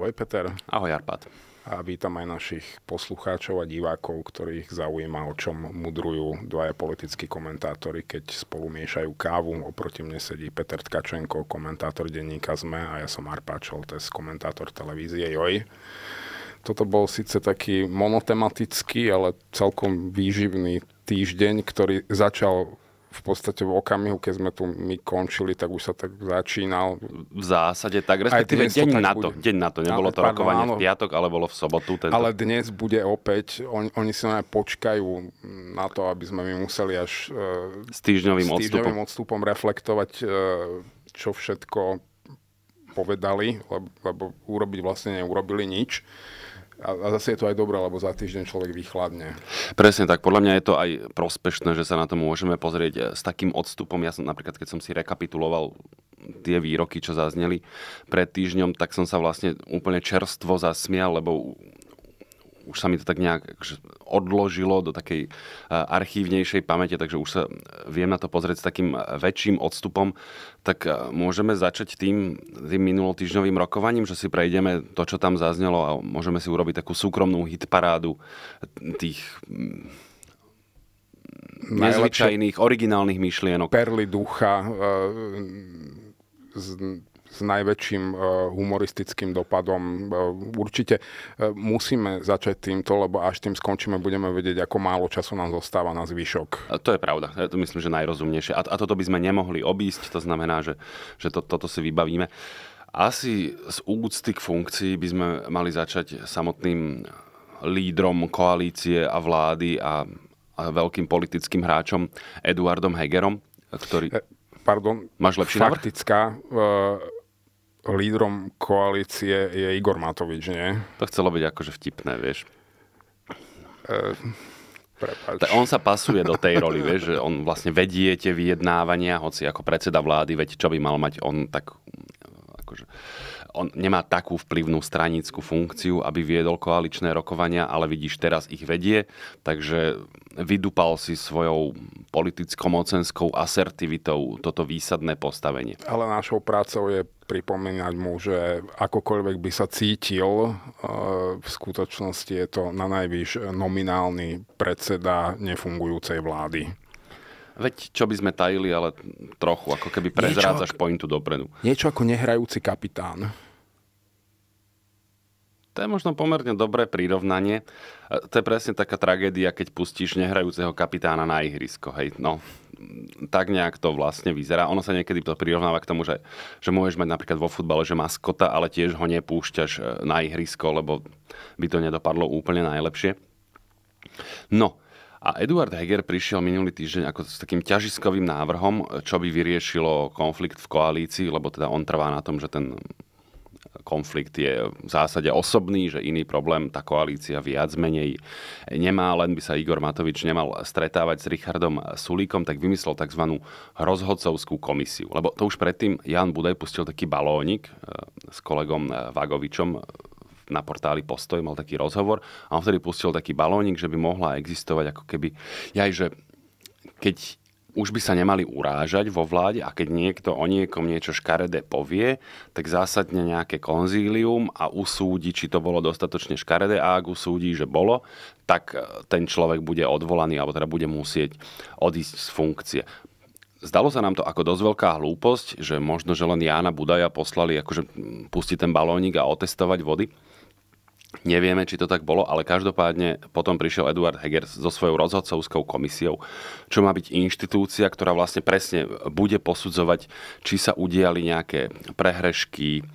Ahoj Peter. Ahoj Arpad. A vítam aj našich poslucháčov a divákov, ktorých zaujíma, o čom mudrujú dvaja politickí komentátori, keď spolu miešajú kávu. Oproti mne sedí Peter Tkačenko, komentátor denníka ZME a ja som Arpad Čoltes, komentátor televízie JOJ. Toto bol síce taký monotematický, ale celkom výživný týždeň, ktorý začal v podstate v okamihu, keď sme tu my končili, tak už sa tak začínal. V zásade tak, respektíve deň tak na to. Deň na to. Nebolo ale, to rokovanie áno, v piatok, ale bolo v sobotu. Tento... Ale dnes bude opäť, on, oni si aj počkajú na to, aby sme my museli až uh, s týždňovým, s týždňovým odstupom. odstupom reflektovať, uh, čo všetko povedali, lebo, lebo urobiť vlastne neurobili nič a zase je to aj dobré, lebo za týždeň človek vychladne. Presne tak, podľa mňa je to aj prospešné, že sa na to môžeme pozrieť eh, s takým odstupom. Ja som napríklad, keď som si rekapituloval tie výroky, čo zazneli pred týždňom, tak som sa vlastne úplne čerstvo zasmial, lebo už sa mi to tak nejak akože odložilo do takej e, archívnejšej pamäte, takže už sa e, viem na to pozrieť s takým e, väčším odstupom, tak môžeme začať tým, tým minulotýždňovým rokovaním, že si prejdeme to, čo tam zaznelo a môžeme si urobiť takú súkromnú hitparádu tých nezvyčajných, originálnych myšlienok. Perly ducha, z s najväčším e, humoristickým dopadom. E, určite e, musíme začať týmto, lebo až tým skončíme, budeme vedieť, ako málo času nám zostáva na zvyšok. To je pravda. Ja to myslím, že najrozumnejšie. A, a toto by sme nemohli obísť. To znamená, že, že to, toto si vybavíme. Asi z úcty k funkcii by sme mali začať samotným lídrom koalície a vlády a, a veľkým politickým hráčom Eduardom Hegerom, ktorý... Pardon, máš lepší faktická, návrh? lídrom koalície je Igor Matovič, nie? To chcelo byť akože vtipné, vieš. E, Prepač. On sa pasuje do tej roli, vieš, že on vlastne vedie tie vyjednávania, hoci ako predseda vlády, veď čo by mal mať on tak akože, on nemá takú vplyvnú stranickú funkciu, aby viedol koaličné rokovania, ale vidíš, teraz ich vedie, takže vydupal si svojou politicko-mocenskou asertivitou toto výsadné postavenie. Ale našou prácou je pripomínať mu, že akokoľvek by sa cítil, e, v skutočnosti je to na najvyš nominálny predseda nefungujúcej vlády. Veď čo by sme tajili, ale trochu, ako keby prezrádzaš niečo, pointu dopredu. Niečo ako nehrajúci kapitán. To je možno pomerne dobré prirovnanie. To je presne taká tragédia, keď pustíš nehrajúceho kapitána na ihrisko. Hej, no, tak nejak to vlastne vyzerá. Ono sa niekedy to prirovnáva k tomu, že, že môžeš mať napríklad vo futbale, že maskota, ale tiež ho nepúšťaš e, na ihrisko, lebo by to nedopadlo úplne najlepšie. No, a Eduard Heger prišiel minulý týždeň ako s takým ťažiskovým návrhom, čo by vyriešilo konflikt v koalícii, lebo teda on trvá na tom, že ten konflikt je v zásade osobný, že iný problém tá koalícia viac menej nemá, len by sa Igor Matovič nemal stretávať s Richardom Sulíkom, tak vymyslel tzv. rozhodcovskú komisiu. Lebo to už predtým Jan Budaj pustil taký balónik e, s kolegom e, Vagovičom na portáli Postoj mal taký rozhovor a on vtedy pustil taký balónik, že by mohla existovať ako keby, aj že keď už by sa nemali urážať vo vláde a keď niekto o niekom niečo škaredé povie, tak zásadne nejaké konzílium a usúdi, či to bolo dostatočne škaredé a ak usúdi, že bolo, tak e, ten človek bude odvolaný alebo teda bude musieť odísť z funkcie. Zdalo sa nám to ako dosť veľká hlúposť, že možno, že len Jána Budaja poslali akože pustiť ten balónik a otestovať vody. Nevieme, či to tak bolo, ale každopádne potom prišiel Eduard Heger so svojou rozhodcovskou komisiou, čo má byť inštitúcia, ktorá vlastne presne bude posudzovať, či sa udiali nejaké prehrešky,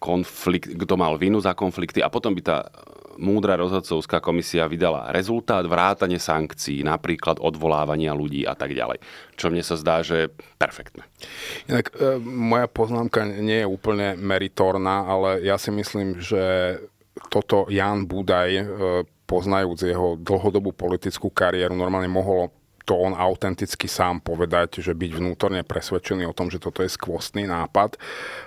konflikt, kto mal vinu za konflikty a potom by tá múdra rozhodcovská komisia vydala rezultát vrátane sankcií, napríklad odvolávania ľudí a tak ďalej. Čo mne sa zdá, že perfektné. Inak e, moja poznámka nie je úplne meritorná, ale ja si myslím, že toto Jan Budaj, e, poznajúc jeho dlhodobú politickú kariéru, normálne mohol to on autenticky sám povedať, že byť vnútorne presvedčený o tom, že toto je skvostný nápad.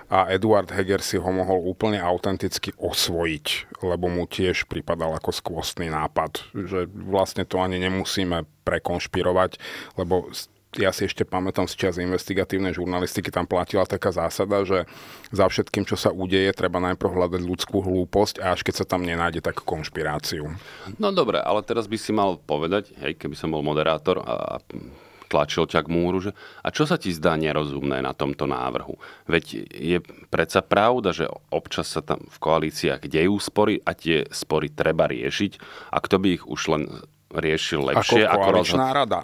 A Eduard Heger si ho mohol úplne autenticky osvojiť, lebo mu tiež pripadal ako skvostný nápad. Že vlastne to ani nemusíme prekonšpirovať, lebo ja si ešte pamätám z čas investigatívnej žurnalistiky, tam platila taká zásada, že za všetkým, čo sa udeje, treba najprv hľadať ľudskú hlúposť a až keď sa tam nenájde, tak konšpiráciu. No dobre, ale teraz by si mal povedať, hej, keby som bol moderátor a tlačil ťa k múru, že a čo sa ti zdá nerozumné na tomto návrhu? Veď je predsa pravda, že občas sa tam v koalíciách dejú spory a tie spory treba riešiť a kto by ich už len riešil lepšie ako, ako rozhod... rada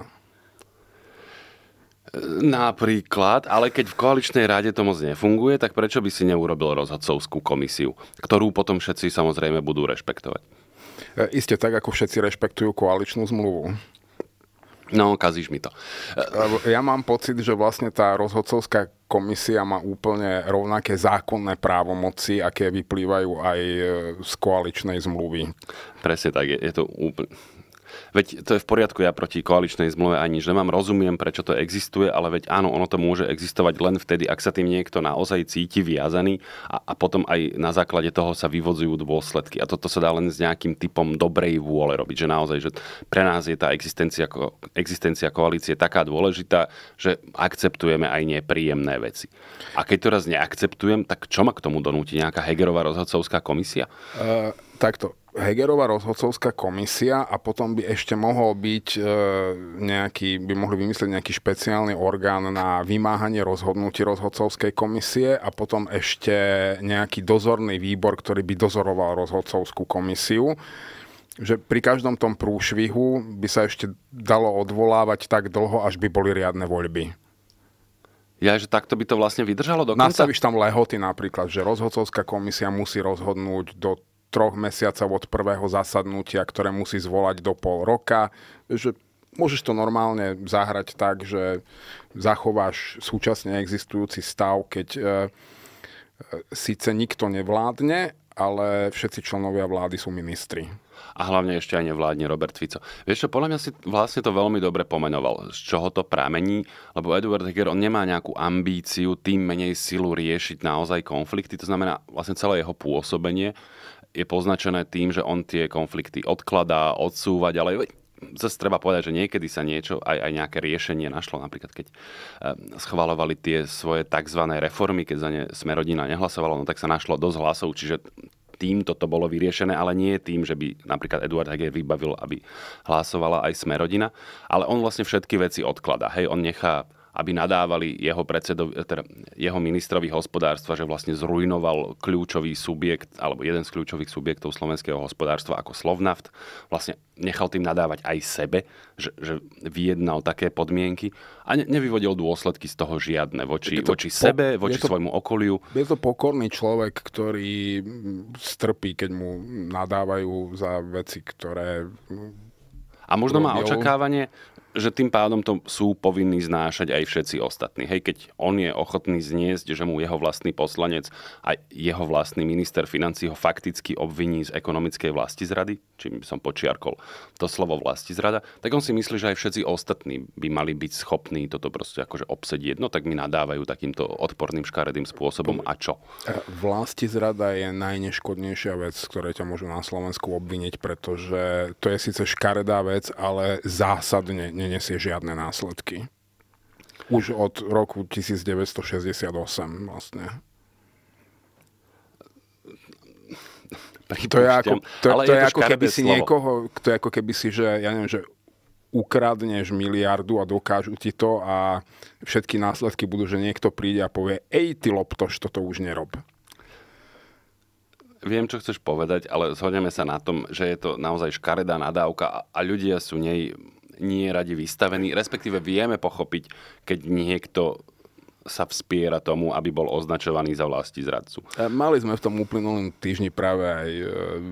Napríklad, ale keď v koaličnej rade to moc nefunguje, tak prečo by si neurobil rozhodcovskú komisiu, ktorú potom všetci samozrejme budú rešpektovať? E, iste tak, ako všetci rešpektujú koaličnú zmluvu. No, kazíš mi to. E, e, ja mám pocit, že vlastne tá rozhodcovská komisia má úplne rovnaké zákonné právomoci, aké vyplývajú aj e, z koaličnej zmluvy. Presne tak, je, je to úplne veď to je v poriadku, ja proti koaličnej zmluve ani nič nemám, rozumiem, prečo to existuje, ale veď áno, ono to môže existovať len vtedy, ak sa tým niekto naozaj cíti viazaný a, a potom aj na základe toho sa vyvodzujú dôsledky. A toto sa dá len s nejakým typom dobrej vôle robiť, že naozaj, že pre nás je tá existencia, existencia koalície taká dôležitá, že akceptujeme aj nepríjemné veci. A keď to raz neakceptujem, tak čo ma k tomu donúti nejaká Hegerová rozhodcovská komisia? Uh, takto. Hegerová rozhodcovská komisia a potom by ešte mohol byť e, nejaký, by mohli vymyslieť nejaký špeciálny orgán na vymáhanie rozhodnutí rozhodcovskej komisie a potom ešte nejaký dozorný výbor, ktorý by dozoroval rozhodcovskú komisiu že pri každom tom prúšvihu by sa ešte dalo odvolávať tak dlho, až by boli riadne voľby. Ja, že takto by to vlastne vydržalo dokonca? konca? Nastavíš tam lehoty napríklad, že rozhodcovská komisia musí rozhodnúť do troch mesiacov od prvého zasadnutia, ktoré musí zvolať do pol roka, že môžeš to normálne zahrať tak, že zachováš súčasne existujúci stav, keď e, e, síce nikto nevládne, ale všetci členovia vlády sú ministri. A hlavne ešte aj nevládne Robert Fico. Vieš čo, podľa mňa si vlastne to veľmi dobre pomenoval, z čoho to pramení, lebo Edward Heger, on nemá nejakú ambíciu, tým menej silu riešiť naozaj konflikty, to znamená vlastne celé jeho pôsobenie je poznačené tým, že on tie konflikty odkladá, odsúva ďalej zase treba povedať, že niekedy sa niečo, aj, aj nejaké riešenie našlo, napríklad keď eh, schvalovali tie svoje tzv. reformy, keď za ne rodina nehlasovala, no tak sa našlo dosť hlasov, čiže tým toto bolo vyriešené, ale nie tým, že by napríklad Eduard Heger vybavil, aby hlasovala aj Smerodina, ale on vlastne všetky veci odklada. Hej, on nechá aby nadávali jeho, predsedo, teda jeho ministrovi hospodárstva, že vlastne zrujnoval kľúčový subjekt, alebo jeden z kľúčových subjektov slovenského hospodárstva ako Slovnaft. Vlastne nechal tým nadávať aj sebe, že, že vyjednal také podmienky a ne, nevyvodil dôsledky z toho žiadne voči, to voči po, sebe, voči to, svojmu okoliu. Je to pokorný človek, ktorý mm, strpí, keď mu nadávajú za veci, ktoré... Mm, a možno má očakávanie, že tým pádom to sú povinní znášať aj všetci ostatní. Hej, keď on je ochotný zniesť, že mu jeho vlastný poslanec a jeho vlastný minister financí ho fakticky obviní z ekonomickej vlasti zrady? čím som počiarkol to slovo vlasti zrada, tak on si myslí, že aj všetci ostatní by mali byť schopní toto proste akože obsedieť. No tak mi nadávajú takýmto odporným škaredým spôsobom a čo? Vlasti zrada je najneškodnejšia vec, ktorej ťa môžu na Slovensku obviniť, pretože to je síce škaredá vec, ale zásadne nenesie žiadne následky. Už od roku 1968 vlastne. To je ako, to, ale to je, je to ako keby si niekoho, to je ako keby si, že ja neviem, že ukradneš miliardu a dokážu ti to a všetky následky budú, že niekto príde a povie, ej ty loptoš, toto už nerob. Viem, čo chceš povedať, ale zhodneme sa na tom, že je to naozaj škaredá nadávka a ľudia sú nej nie radi vystavení, respektíve vieme pochopiť, keď niekto sa vspiera tomu, aby bol označovaný za vlasti zradcu. E, mali sme v tom uplynulom týždni práve aj e,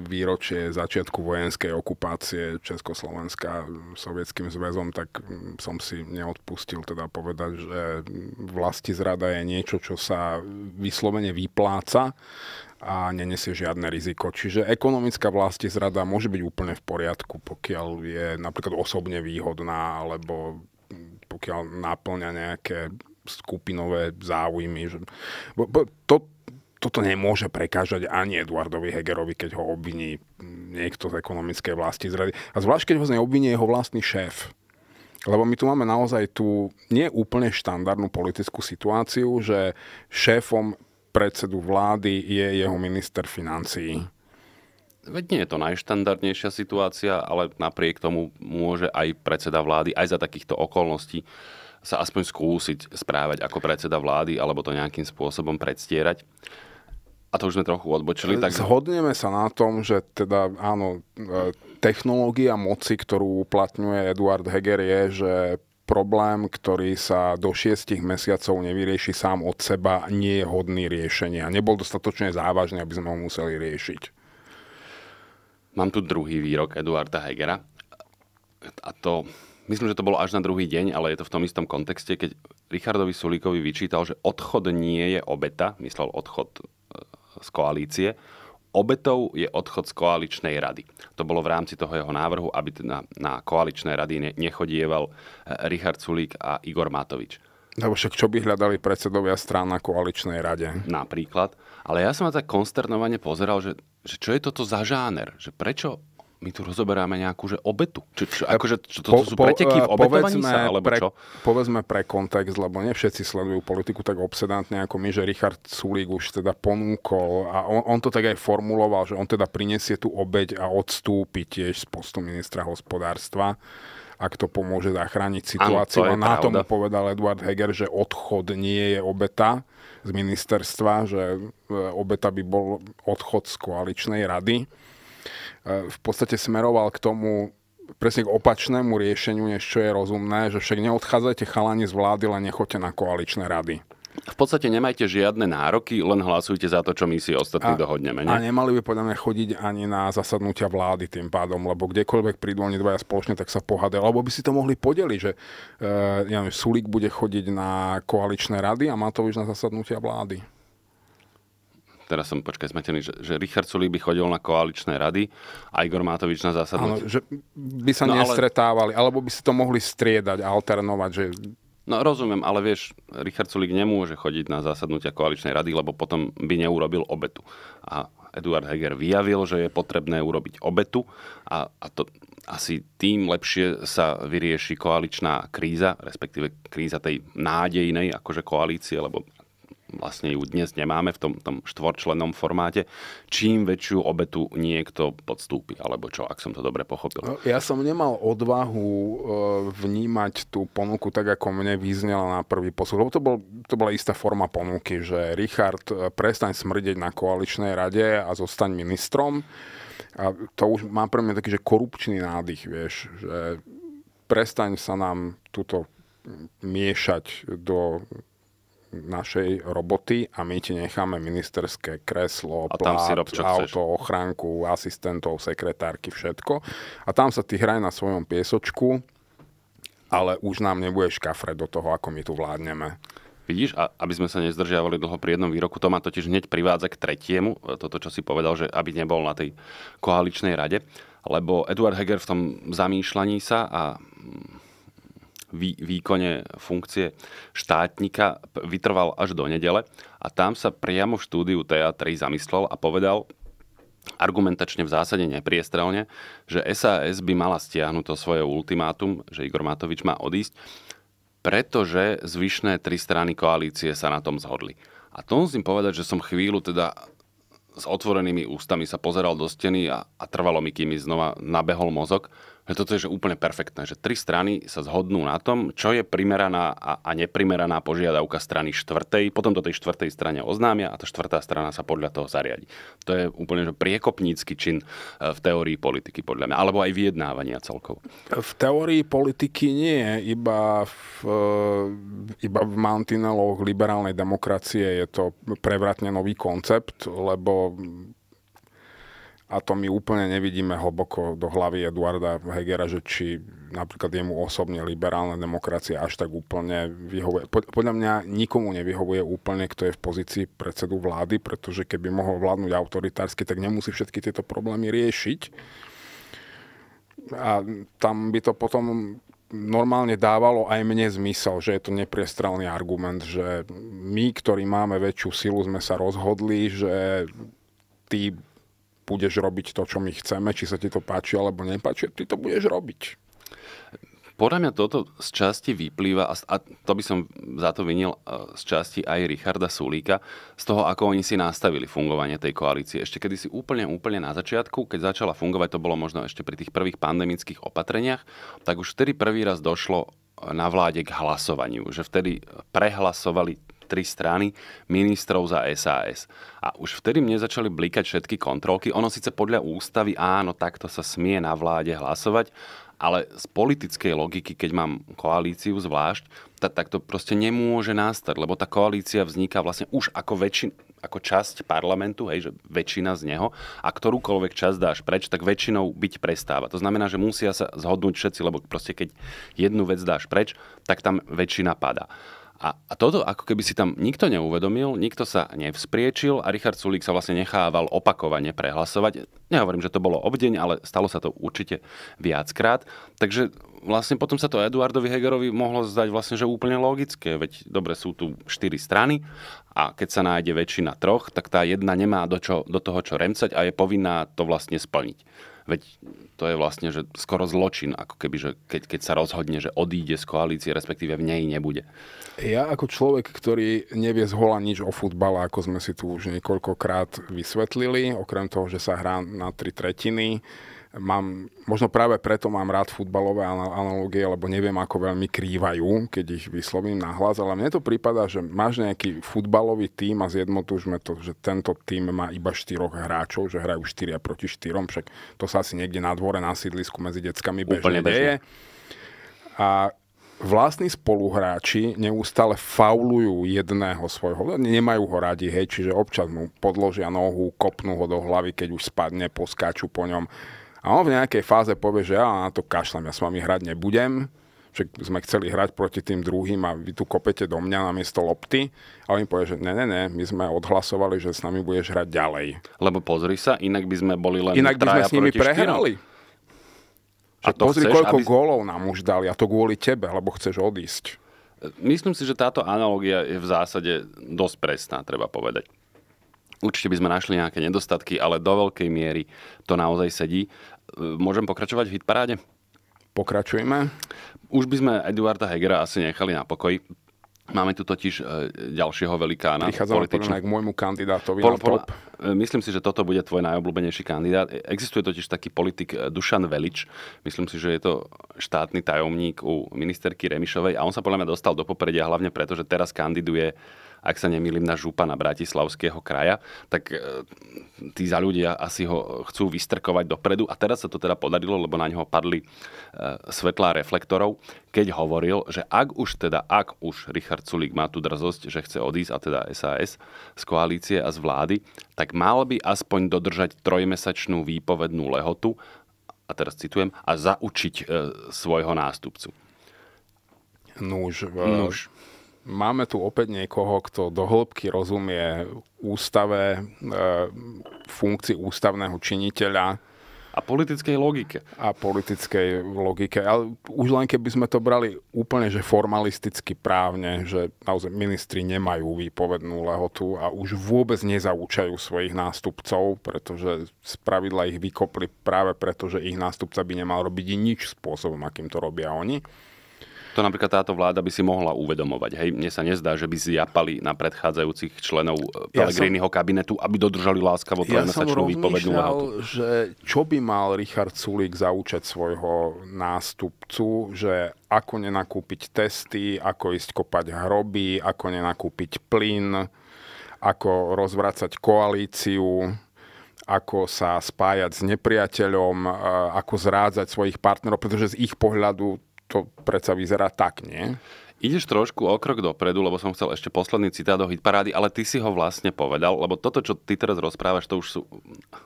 výročie začiatku vojenskej okupácie Československa sovietským zväzom, tak mm, som si neodpustil teda povedať, že vlasti zrada je niečo, čo sa vyslovene vypláca a nenesie žiadne riziko. Čiže ekonomická vlasti zrada môže byť úplne v poriadku, pokiaľ je napríklad osobne výhodná alebo mm, pokiaľ náplňa nejaké skupinové záujmy. Že, bo, bo, to, toto nemôže prekážať ani Eduardovi Hegerovi, keď ho obviní niekto z ekonomickej vlasti zrady. A zvlášť, keď ho obviní jeho vlastný šéf. Lebo my tu máme naozaj tú neúplne štandardnú politickú situáciu, že šéfom predsedu vlády je jeho minister financií. Veď nie je to najštandardnejšia situácia, ale napriek tomu môže aj predseda vlády, aj za takýchto okolností, sa aspoň skúsiť správať ako predseda vlády, alebo to nejakým spôsobom predstierať. A to už sme trochu odbočili. Tak... Zhodneme sa na tom, že teda áno, e, technológia moci, ktorú uplatňuje Eduard Heger, je, že problém, ktorý sa do šiestich mesiacov nevyrieši sám od seba, nie je hodný riešenia. Nebol dostatočne závažný, aby sme ho museli riešiť. Mám tu druhý výrok Eduarda Hegera. A to, myslím, že to bolo až na druhý deň, ale je to v tom istom kontexte, keď Richardovi Sulíkovi vyčítal, že odchod nie je obeta, myslel odchod e, z koalície, obetou je odchod z koaličnej rady. To bolo v rámci toho jeho návrhu, aby na, na koaličnej rady ne, nechodieval e, Richard Sulík a Igor Matovič. Lebo však čo by hľadali predsedovia strán na koaličnej rade? Napríklad. Ale ja som na tak konsternovane pozeral, že že čo je toto za žáner? Že prečo my tu rozoberáme nejakú že obetu. Čo, čo, e, akože, čo toto sú preteky v e, obetovaní povedzme, sa, alebo pre, čo? Povedzme pre kontext, lebo ne všetci sledujú politiku tak obsedantne ako my, že Richard Sulík už teda ponúkol a on, on to tak aj formuloval, že on teda prinesie tú obeď a odstúpi tiež z postu ministra hospodárstva ak to pomôže zachrániť situáciu. Ano, to a na tom povedal Edward Heger, že odchod nie je obeta, z ministerstva, že e, obeta by bol odchod z koaličnej rady. E, v podstate smeroval k tomu presne k opačnému riešeniu, než čo je rozumné, že však neodchádzajte chalani z vlády, len nechoďte na koaličné rady v podstate nemajte žiadne nároky, len hlasujte za to, čo my si ostatní a, dohodneme. Nie? A nemali by podľa mňa chodiť ani na zasadnutia vlády tým pádom, lebo kdekoľvek prídu oni dvaja spoločne, tak sa pohádajú. Alebo by si to mohli podeliť, že e, ja neviem, Sulík bude chodiť na koaličné rady a Matovič na zasadnutia vlády. Teraz som, počkaj, smetený, že, že Richard Sulík by chodil na koaličné rady a Igor Matovič na zasadnutia. Áno, že by sa no, nestretávali, ale... alebo by si to mohli striedať, alternovať, že No rozumiem, ale vieš, Richard Sulik nemôže chodiť na zasadnutia koaličnej rady, lebo potom by neurobil obetu. A Eduard Heger vyjavil, že je potrebné urobiť obetu a, a to asi tým lepšie sa vyrieši koaličná kríza, respektíve kríza tej nádejnej akože koalície, lebo vlastne ju dnes nemáme v tom, tom štvorčlennom formáte, čím väčšiu obetu niekto podstúpi, alebo čo, ak som to dobre pochopil. No, ja som nemal odvahu e, vnímať tú ponuku tak, ako mne vyznela na prvý posluch, Lebo to, bol, to bola istá forma ponuky, že Richard, e, prestaň smrdeť na koaličnej rade a zostaň ministrom. A to už má pre mňa taký, že korupčný nádych, vieš, že prestaň sa nám túto miešať do našej roboty a my ti necháme ministerské kreslo, a plát, si rob, auto, chceš. ochránku, asistentov, sekretárky, všetko. A tam sa ty hraj na svojom piesočku, ale už nám nebude škafre do toho, ako my tu vládneme. Vidíš, a aby sme sa nezdržiavali dlho pri jednom výroku, to ma totiž hneď privádza k tretiemu, e, toto, čo si povedal, že aby nebol na tej koaličnej rade, lebo Eduard Heger v tom zamýšľaní sa a mm, vý, výkone funkcie štátnika vytrval až do nedele a tam sa priamo v štúdiu TA3 zamyslel a povedal, argumentačne v zásade nepriestrelne, že SAS by mala stiahnuť to svoje ultimátum, že Igor Matovič má odísť, pretože zvyšné tri strany koalície sa na tom zhodli. A to musím povedať, že som chvíľu teda s otvorenými ústami sa pozeral do steny a, a trvalo mi, kým mi znova nabehol mozog, že toto je že úplne perfektné, že tri strany sa zhodnú na tom, čo je primeraná a, a neprimeraná požiadavka strany štvrtej, potom do tej štvrtej strane oznámia a tá štvrtá strana sa podľa toho zariadi. To je úplne že priekopnícky čin e, v teórii politiky, podľa mňa, alebo aj vyjednávania celkovo. V teórii politiky nie, iba v, e, iba v mantineloch liberálnej demokracie je to prevratne nový koncept, lebo a to my úplne nevidíme hlboko do hlavy Eduarda Hegera, že či napríklad jemu osobne liberálna demokracia až tak úplne vyhovuje. Podľa mňa nikomu nevyhovuje úplne, kto je v pozícii predsedu vlády, pretože keby mohol vládnuť autoritársky, tak nemusí všetky tieto problémy riešiť. A tam by to potom normálne dávalo aj mne zmysel, že je to nepriestrelný argument, že my, ktorí máme väčšiu silu, sme sa rozhodli, že tí budeš robiť to, čo my chceme, či sa ti to páči alebo nepáči, ty to budeš robiť. Podľa mňa toto z časti vyplýva, a to by som za to vinil e, z časti aj Richarda Sulíka, z toho, ako oni si nastavili fungovanie tej koalície. Ešte kedy si úplne, úplne na začiatku, keď začala fungovať, to bolo možno ešte pri tých prvých pandemických opatreniach, tak už vtedy prvý raz došlo e, na vláde k hlasovaniu, že vtedy prehlasovali tri strany ministrov za SAS. A už vtedy mne začali blikať všetky kontrolky. Ono síce podľa ústavy, áno, takto sa smie na vláde hlasovať, ale z politickej logiky, keď mám koalíciu zvlášť, tak, tak to proste nemôže nastať, lebo tá koalícia vzniká vlastne už ako väčšin, ako časť parlamentu, hej, že väčšina z neho, a ktorúkoľvek časť dáš preč, tak väčšinou byť prestáva. To znamená, že musia sa zhodnúť všetci, lebo proste keď jednu vec dáš preč, tak tam väčšina padá. A, a toto ako keby si tam nikto neuvedomil, nikto sa nevzpriečil a Richard Sulík sa vlastne nechával opakovane prehlasovať. Nehovorím, že to bolo obdeň, ale stalo sa to určite viackrát. Takže vlastne potom sa to Eduardovi Hegerovi mohlo zdať vlastne, že úplne logické. Veď dobre, sú tu štyri strany a keď sa nájde väčšina troch, tak tá jedna nemá do, čo, do toho čo remcať a je povinná to vlastne splniť. Veď to je vlastne že skoro zločin, ako keby, že keď, keď sa rozhodne, že odíde z koalície, respektíve v nej nebude. Ja ako človek, ktorý nevie z hola nič o futbale, ako sme si tu už niekoľkokrát vysvetlili, okrem toho, že sa hrá na tri tretiny, mám, možno práve preto mám rád futbalové analogie, lebo neviem, ako veľmi krývajú, keď ich vyslovím nahlas, ale mne to prípada, že máš nejaký futbalový tým a zjednotužme to, že tento tým má iba štyroch hráčov, že hrajú štyria proti štyrom, však to sa asi niekde na dvore, na sídlisku medzi deckami bežne. deje. A vlastní spoluhráči neustále faulujú jedného svojho, nemajú ho radi, hej, čiže občas mu podložia nohu, kopnú ho do hlavy, keď už spadne, poskáču po ňom a on v nejakej fáze povie, že ja na to kašlem, ja s vami hrať nebudem, však sme chceli hrať proti tým druhým a vy tu kopete do mňa namiesto lopty a im povie, že ne, ne, ne, my sme odhlasovali, že s nami budeš hrať ďalej. Lebo pozri sa, inak by sme boli len Inak by sme s nimi prehrali. a to pozri, chceš, koľko aby... gólov nám už dali a to kvôli tebe, lebo chceš odísť. E, myslím si, že táto analogia je v zásade dosť presná, treba povedať. Určite by sme našli nejaké nedostatky, ale do veľkej miery to naozaj sedí. Môžem pokračovať v hitparáde? Pokračujeme. Už by sme Eduarda Hegera asi nechali na pokoji. Máme tu totiž e, ďalšieho velikána. Prichádzame politično... k môjmu kandidátovi pol, pol, na top. E, myslím si, že toto bude tvoj najobľúbenejší kandidát. E, existuje totiž taký politik Dušan Velič. Myslím si, že je to štátny tajomník u ministerky Remišovej a on sa podľa mňa dostal do popredia hlavne preto, že teraz kandiduje ak sa nemýlim, na župana Bratislavského kraja, tak e, tí za ľudia asi ho chcú vystrkovať dopredu a teraz sa to teda podarilo, lebo na neho padli e, svetlá reflektorov, keď hovoril, že ak už teda, ak už Richard Sulík má tú drzosť, že chce odísť, a teda SAS, z koalície a z vlády, tak mal by aspoň dodržať trojmesačnú výpovednú lehotu, a teraz citujem, a zaučiť e, svojho nástupcu. no už. E, no máme tu opäť niekoho, kto do hĺbky rozumie ústave, e, funkcii ústavného činiteľa. A politickej logike. A politickej logike. Ale už len keby sme to brali úplne, že formalisticky právne, že naozaj ministri nemajú výpovednú lehotu a už vôbec nezaučajú svojich nástupcov, pretože z pravidla ich vykopli práve preto, že ich nástupca by nemal robiť nič spôsobom, akým to robia oni to napríklad táto vláda by si mohla uvedomovať. Hej, mne sa nezdá, že by zjapali na predchádzajúcich členov Pellegriniho ja som, kabinetu, aby dodržali láskavo trojmesačnú ja výpovednú lehotu. že čo by mal Richard Sulik zaučať svojho nástupcu, že ako nenakúpiť testy, ako ísť kopať hroby, ako nenakúpiť plyn, ako rozvracať koalíciu, ako sa spájať s nepriateľom, eh, ako zrádzať svojich partnerov, pretože z ich pohľadu to predsa vyzerá tak, nie? Ideš trošku o krok dopredu, lebo som chcel ešte posledný citát do hitparády, ale ty si ho vlastne povedal, lebo toto, čo ty teraz rozprávaš, to už sú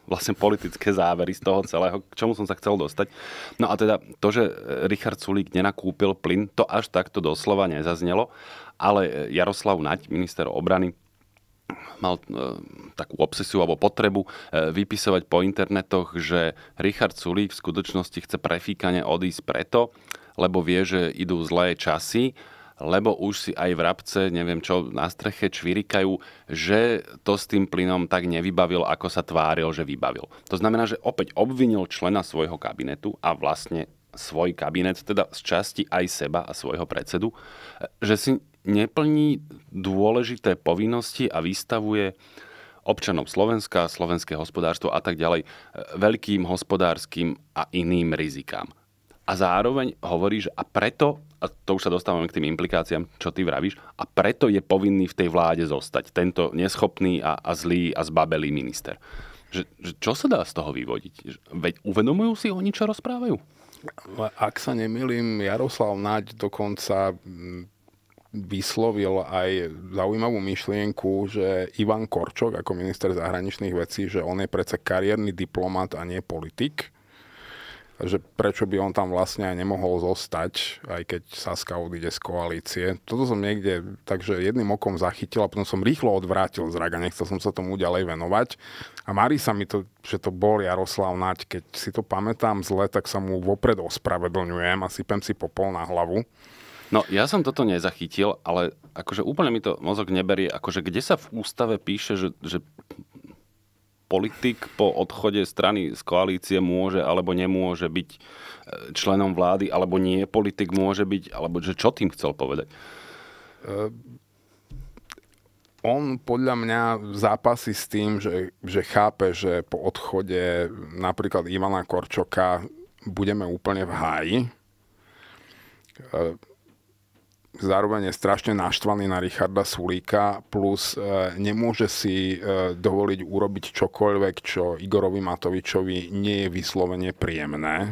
vlastne politické závery z toho celého, k čomu som sa chcel dostať. No a teda to, že Richard Sulík nenakúpil plyn, to až takto doslova nezaznelo, ale Jaroslav Naď, minister obrany, mal e, takú obsesiu alebo potrebu e, vypisovať po internetoch, že Richard Sulík v skutočnosti chce prefíkane odísť preto, lebo vie, že idú zlé časy, lebo už si aj v rabce, neviem čo, na streche čvirikajú, že to s tým plynom tak nevybavil, ako sa tváril, že vybavil. To znamená, že opäť obvinil člena svojho kabinetu a vlastne svoj kabinet, teda z časti aj seba a svojho predsedu, že si neplní dôležité povinnosti a vystavuje občanom Slovenska, slovenské hospodárstvo a tak ďalej e, veľkým hospodárskym a iným rizikám a zároveň hovoríš, a preto, a to už sa dostávame k tým implikáciám, čo ty vravíš, a preto je povinný v tej vláde zostať tento neschopný a, a zlý a zbabelý minister. Že, že čo sa dá z toho vyvodiť? Veď uvedomujú si oni, čo rozprávajú? No, ak sa nemýlim, Jaroslav Naď dokonca mm, vyslovil aj zaujímavú myšlienku, že Ivan Korčok ako minister zahraničných vecí, že on je predsa kariérny diplomat a nie politik že prečo by on tam vlastne aj nemohol zostať, aj keď Saska odíde z koalície. Toto som niekde takže jedným okom zachytil a potom som rýchlo odvrátil zrak a nechcel som sa tomu ďalej venovať. A marí sa mi to, že to bol Jaroslav Naď. Keď si to pamätám zle, tak sa mu vopred ospravedlňujem a sypem si popol na hlavu. No, ja som toto nezachytil, ale akože úplne mi to mozog neberie, akože kde sa v ústave píše, že, že politik po odchode strany z koalície môže alebo nemôže byť e, členom vlády, alebo nie politik môže byť, alebo že čo tým chcel povedať? Uh, on podľa mňa zápasí s tým, že, že chápe, že po odchode napríklad Ivana Korčoka budeme úplne v háji. Uh, zároveň je strašne naštvaný na Richarda Sulíka, plus e, nemôže si e, dovoliť urobiť čokoľvek, čo Igorovi Matovičovi nie je vyslovene príjemné. E,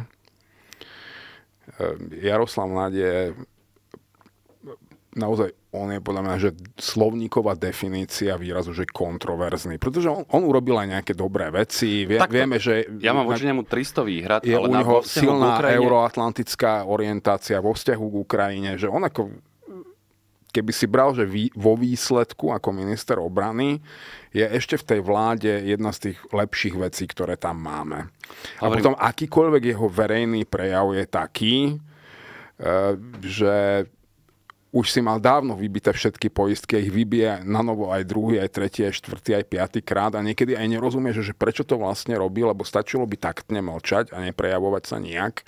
Jaroslav Nádej naozaj on je podľa mňa, že slovníková definícia výrazu, že kontroverzný. Pretože on, on urobil aj nejaké dobré veci. Vie, to, vieme, že... Ja mám voči nemu 300 výhrad, je ale u neho silná euroatlantická orientácia vo vzťahu k Ukrajine, že on ako keby si bral, že vý, vo výsledku ako minister obrany je ešte v tej vláde jedna z tých lepších vecí, ktoré tam máme. A potom akýkoľvek jeho verejný prejav je taký, e, že už si mal dávno vybité všetky poistky, ich vybije na novo aj druhý, aj tretí, aj štvrtý, aj piatý krát a niekedy aj nerozumieš, že prečo to vlastne robí, lebo stačilo by taktne mlčať a neprejavovať sa nejak.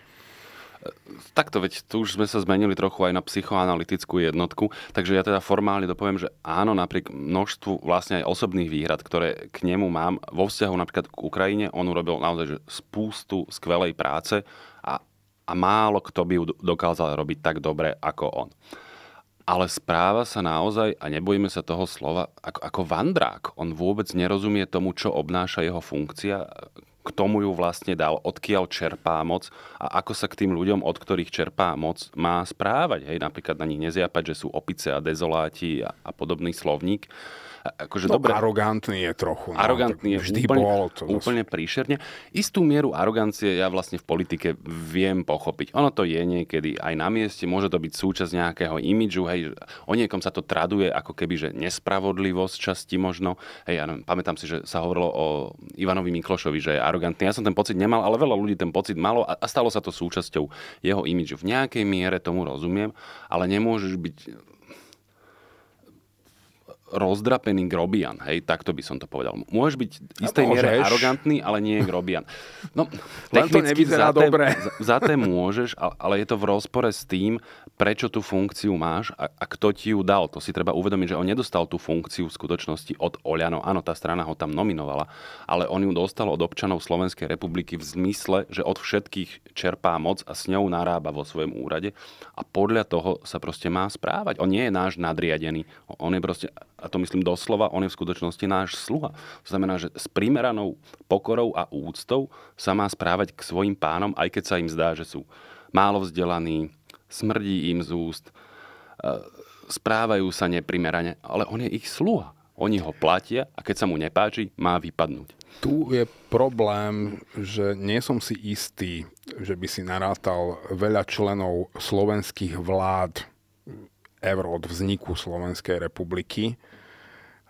Takto, veď tu už sme sa zmenili trochu aj na psychoanalytickú jednotku, takže ja teda formálne dopoviem, že áno, napriek množstvu vlastne aj osobných výhrad, ktoré k nemu mám vo vzťahu napríklad k Ukrajine, on urobil naozaj že spústu skvelej práce a, a málo kto by ju dokázal robiť tak dobre ako on. Ale správa sa naozaj, a nebojíme sa toho slova, ako, ako vandrák. On vôbec nerozumie tomu, čo obnáša jeho funkcia, k tomu ju vlastne dal, odkiaľ čerpá moc a ako sa k tým ľuďom, od ktorých čerpá moc, má správať. Hej, napríklad na nich neziapať, že sú opice a dezoláti a, a podobný slovník akože no, dobre... arogantný je trochu. No, arogantný je vždy úplne, bol. To úplne príšerne. Istú mieru arogancie ja vlastne v politike viem pochopiť. Ono to je niekedy aj na mieste, môže to byť súčasť nejakého imidžu, hej, o niekom sa to traduje ako keby, že nespravodlivosť časti možno. Hej, ja neviem, pamätám si, že sa hovorilo o Ivanovi Miklošovi, že je arogantný. Ja som ten pocit nemal, ale veľa ľudí ten pocit malo a, a stalo sa to súčasťou jeho imidžu. V nejakej miere tomu rozumiem, ale nemôžeš byť rozdrapený grobian, hej, takto by som to povedal. Môžeš byť v istej no, miere arogantný, ale nie je grobian. No, Len to nevyzerá zaté, dobre. té môžeš, ale je to v rozpore s tým, prečo tú funkciu máš a, a kto ti ju dal. To si treba uvedomiť, že on nedostal tú funkciu v skutočnosti od Oľano. Áno, tá strana ho tam nominovala, ale on ju dostal od občanov Slovenskej republiky v zmysle, že od všetkých čerpá moc a s ňou narába vo svojom úrade a podľa toho sa proste má správať. On nie je náš nadriadený. On je proste a to myslím doslova, on je v skutočnosti náš sluha. To znamená, že s primeranou pokorou a úctou sa má správať k svojim pánom, aj keď sa im zdá, že sú málo vzdelaní, smrdí im z úst, e, správajú sa neprimerane, ale on je ich sluha. Oni ho platia a keď sa mu nepáči, má vypadnúť. Tu je problém, že nie som si istý, že by si narátal veľa členov slovenských vlád ever od vzniku Slovenskej republiky,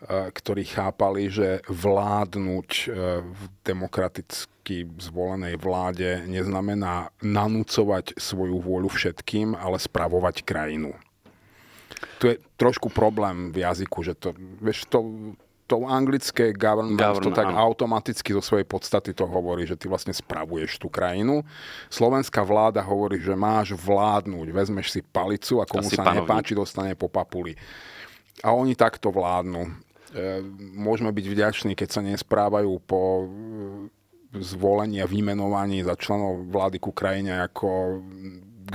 E, ktorí chápali, že vládnuť e, v demokraticky zvolenej vláde neznamená nanúcovať svoju vôľu všetkým, ale spravovať krajinu. To je trošku problém v jazyku, že to, vieš, to, to anglické government, government to tak áno. automaticky zo svojej podstaty to hovorí, že ty vlastne spravuješ tú krajinu. Slovenská vláda hovorí, že máš vládnuť, vezmeš si palicu a komu Asi sa panovník. nepáči, dostane po papuli. A oni takto vládnu. Ehm, môžeme byť vďační, keď sa nesprávajú po e, zvolení a vymenovaní za členov vlády k Ukrajine ako mm,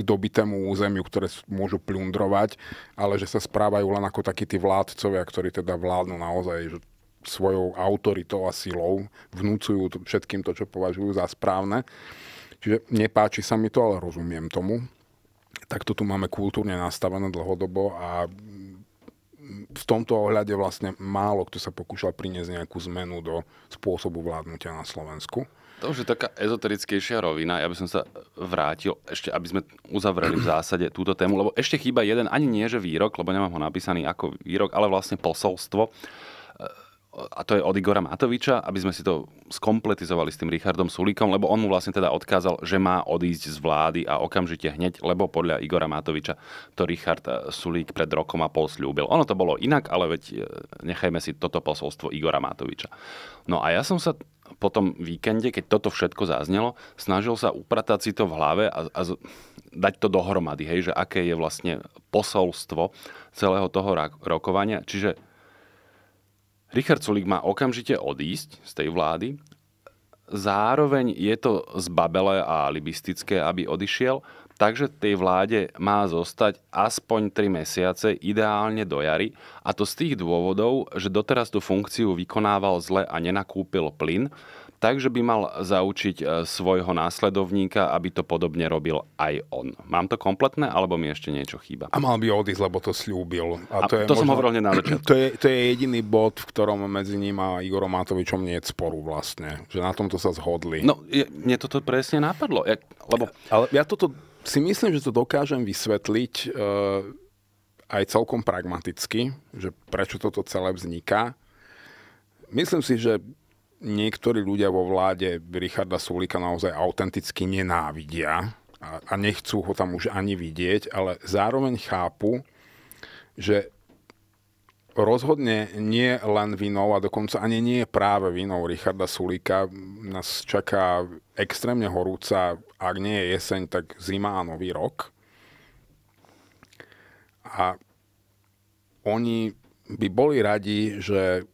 k dobitému územiu, ktoré môžu plundrovať, ale že sa správajú len ako takí tí vládcovia, ktorí teda vládnu naozaj svojou autoritou a silou, vnúcujú všetkým to, čo považujú za správne. Čiže nepáči sa mi to, ale rozumiem tomu. Takto tu máme kultúrne nastavené dlhodobo a v tomto ohľade vlastne málo kto sa pokúšal priniesť nejakú zmenu do spôsobu vládnutia na Slovensku. To už je taká ezoterickejšia rovina. Ja by som sa vrátil, ešte aby sme uzavreli v zásade túto tému, lebo ešte chýba jeden, ani nie že výrok, lebo nemám ho napísaný ako výrok, ale vlastne posolstvo a to je od Igora Matoviča, aby sme si to skompletizovali s tým Richardom Sulíkom, lebo on mu vlastne teda odkázal, že má odísť z vlády a okamžite hneď, lebo podľa Igora Matoviča to Richard e, Sulík pred rokom a pol slúbil. Ono to bolo inak, ale veď e, nechajme si toto posolstvo Igora Matoviča. No a ja som sa po tom víkende, keď toto všetko zaznelo, snažil sa upratať si to v hlave a, a dať to dohromady, hej, že aké je vlastne posolstvo celého toho rokovania. Čiže Richard Sulik má okamžite odísť z tej vlády. Zároveň je to zbabelé a alibistické, aby odišiel, takže tej vláde má zostať aspoň 3 mesiace, ideálne do jary, a to z tých dôvodov, že doteraz tú funkciu vykonával zle a nenakúpil plyn, tak, že by mal zaučiť e, svojho následovníka, aby to podobne robil aj on. Mám to kompletné, alebo mi ešte niečo chýba? A mal by odísť, lebo to slúbil. A, a to, je to možno, som hovoril na To je, to je jediný bod, v ktorom medzi ním a Igorom Matovičom nie je sporu vlastne. Že na tomto sa zhodli. No, je, mne toto presne napadlo. Ja, lebo... Ale ja toto si myslím, že to dokážem vysvetliť e, aj celkom pragmaticky, že prečo toto celé vzniká. Myslím si, že niektorí ľudia vo vláde Richarda Sulika naozaj autenticky nenávidia a, a nechcú ho tam už ani vidieť, ale zároveň chápu, že rozhodne nie len vinou a dokonca ani nie práve vinou Richarda Sulika nás čaká extrémne horúca, ak nie je jeseň, tak zima a nový rok. A oni by boli radi, že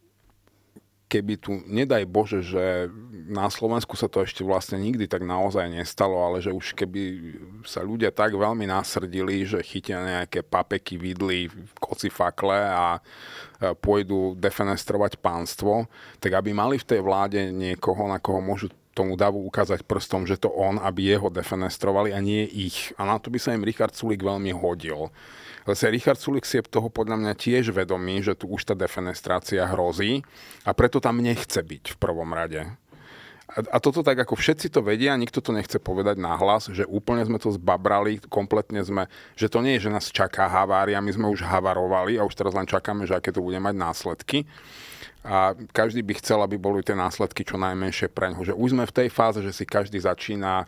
keby tu, nedaj Bože, že na Slovensku sa to ešte vlastne nikdy tak naozaj nestalo, ale že už keby sa ľudia tak veľmi nasrdili, že chytia nejaké papeky, vidly, koci fakle a pôjdu defenestrovať pánstvo, tak aby mali v tej vláde niekoho, na koho môžu tomu davu ukázať prstom, že to on, aby jeho defenestrovali a nie ich. A na to by sa im Richard Sulik veľmi hodil. Zase Richard Sulik si je toho podľa mňa tiež vedomý, že tu už tá defenestrácia hrozí a preto tam nechce byť v prvom rade. A, a toto tak, ako všetci to vedia, nikto to nechce povedať nahlas, že úplne sme to zbabrali, kompletne sme, že to nie je, že nás čaká havária, my sme už havarovali a už teraz len čakáme, že aké to bude mať následky a každý by chcel, aby boli tie následky čo najmenšie pre ňoho. Že už sme v tej fáze, že si každý začína e,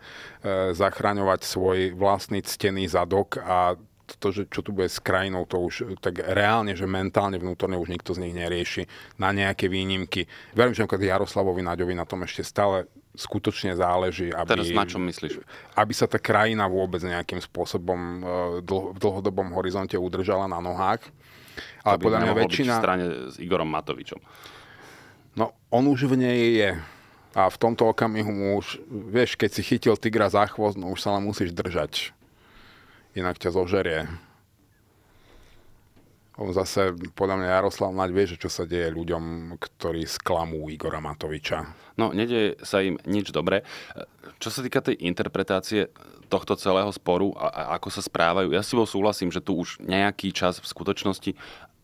zachraňovať svoj vlastný ctený zadok a to, že čo tu bude s krajinou, to už tak reálne, že mentálne, vnútorne už nikto z nich nerieši na nejaké výnimky. Verím, že napríklad Jaroslavovi Naďovi na tom ešte stále skutočne záleží, aby... Teraz na čom myslíš? Aby sa tá krajina vôbec nejakým spôsobom e, v dlhodobom horizonte udržala na nohách. Ale podľa mňa väčšina... v strane s Igorom Matovičom. No, on už v nej je. A v tomto okamihu mu už, vieš, keď si chytil tigra za chvost, no už sa len musíš držať inak ťa zožerie. On zase, podľa mňa Jaroslav Naď vie, že čo sa deje ľuďom, ktorí sklamú Igora Matoviča. No, nedeje sa im nič dobre. Čo sa týka tej interpretácie tohto celého sporu a, a ako sa správajú, ja si bol súhlasím, že tu už nejaký čas v skutočnosti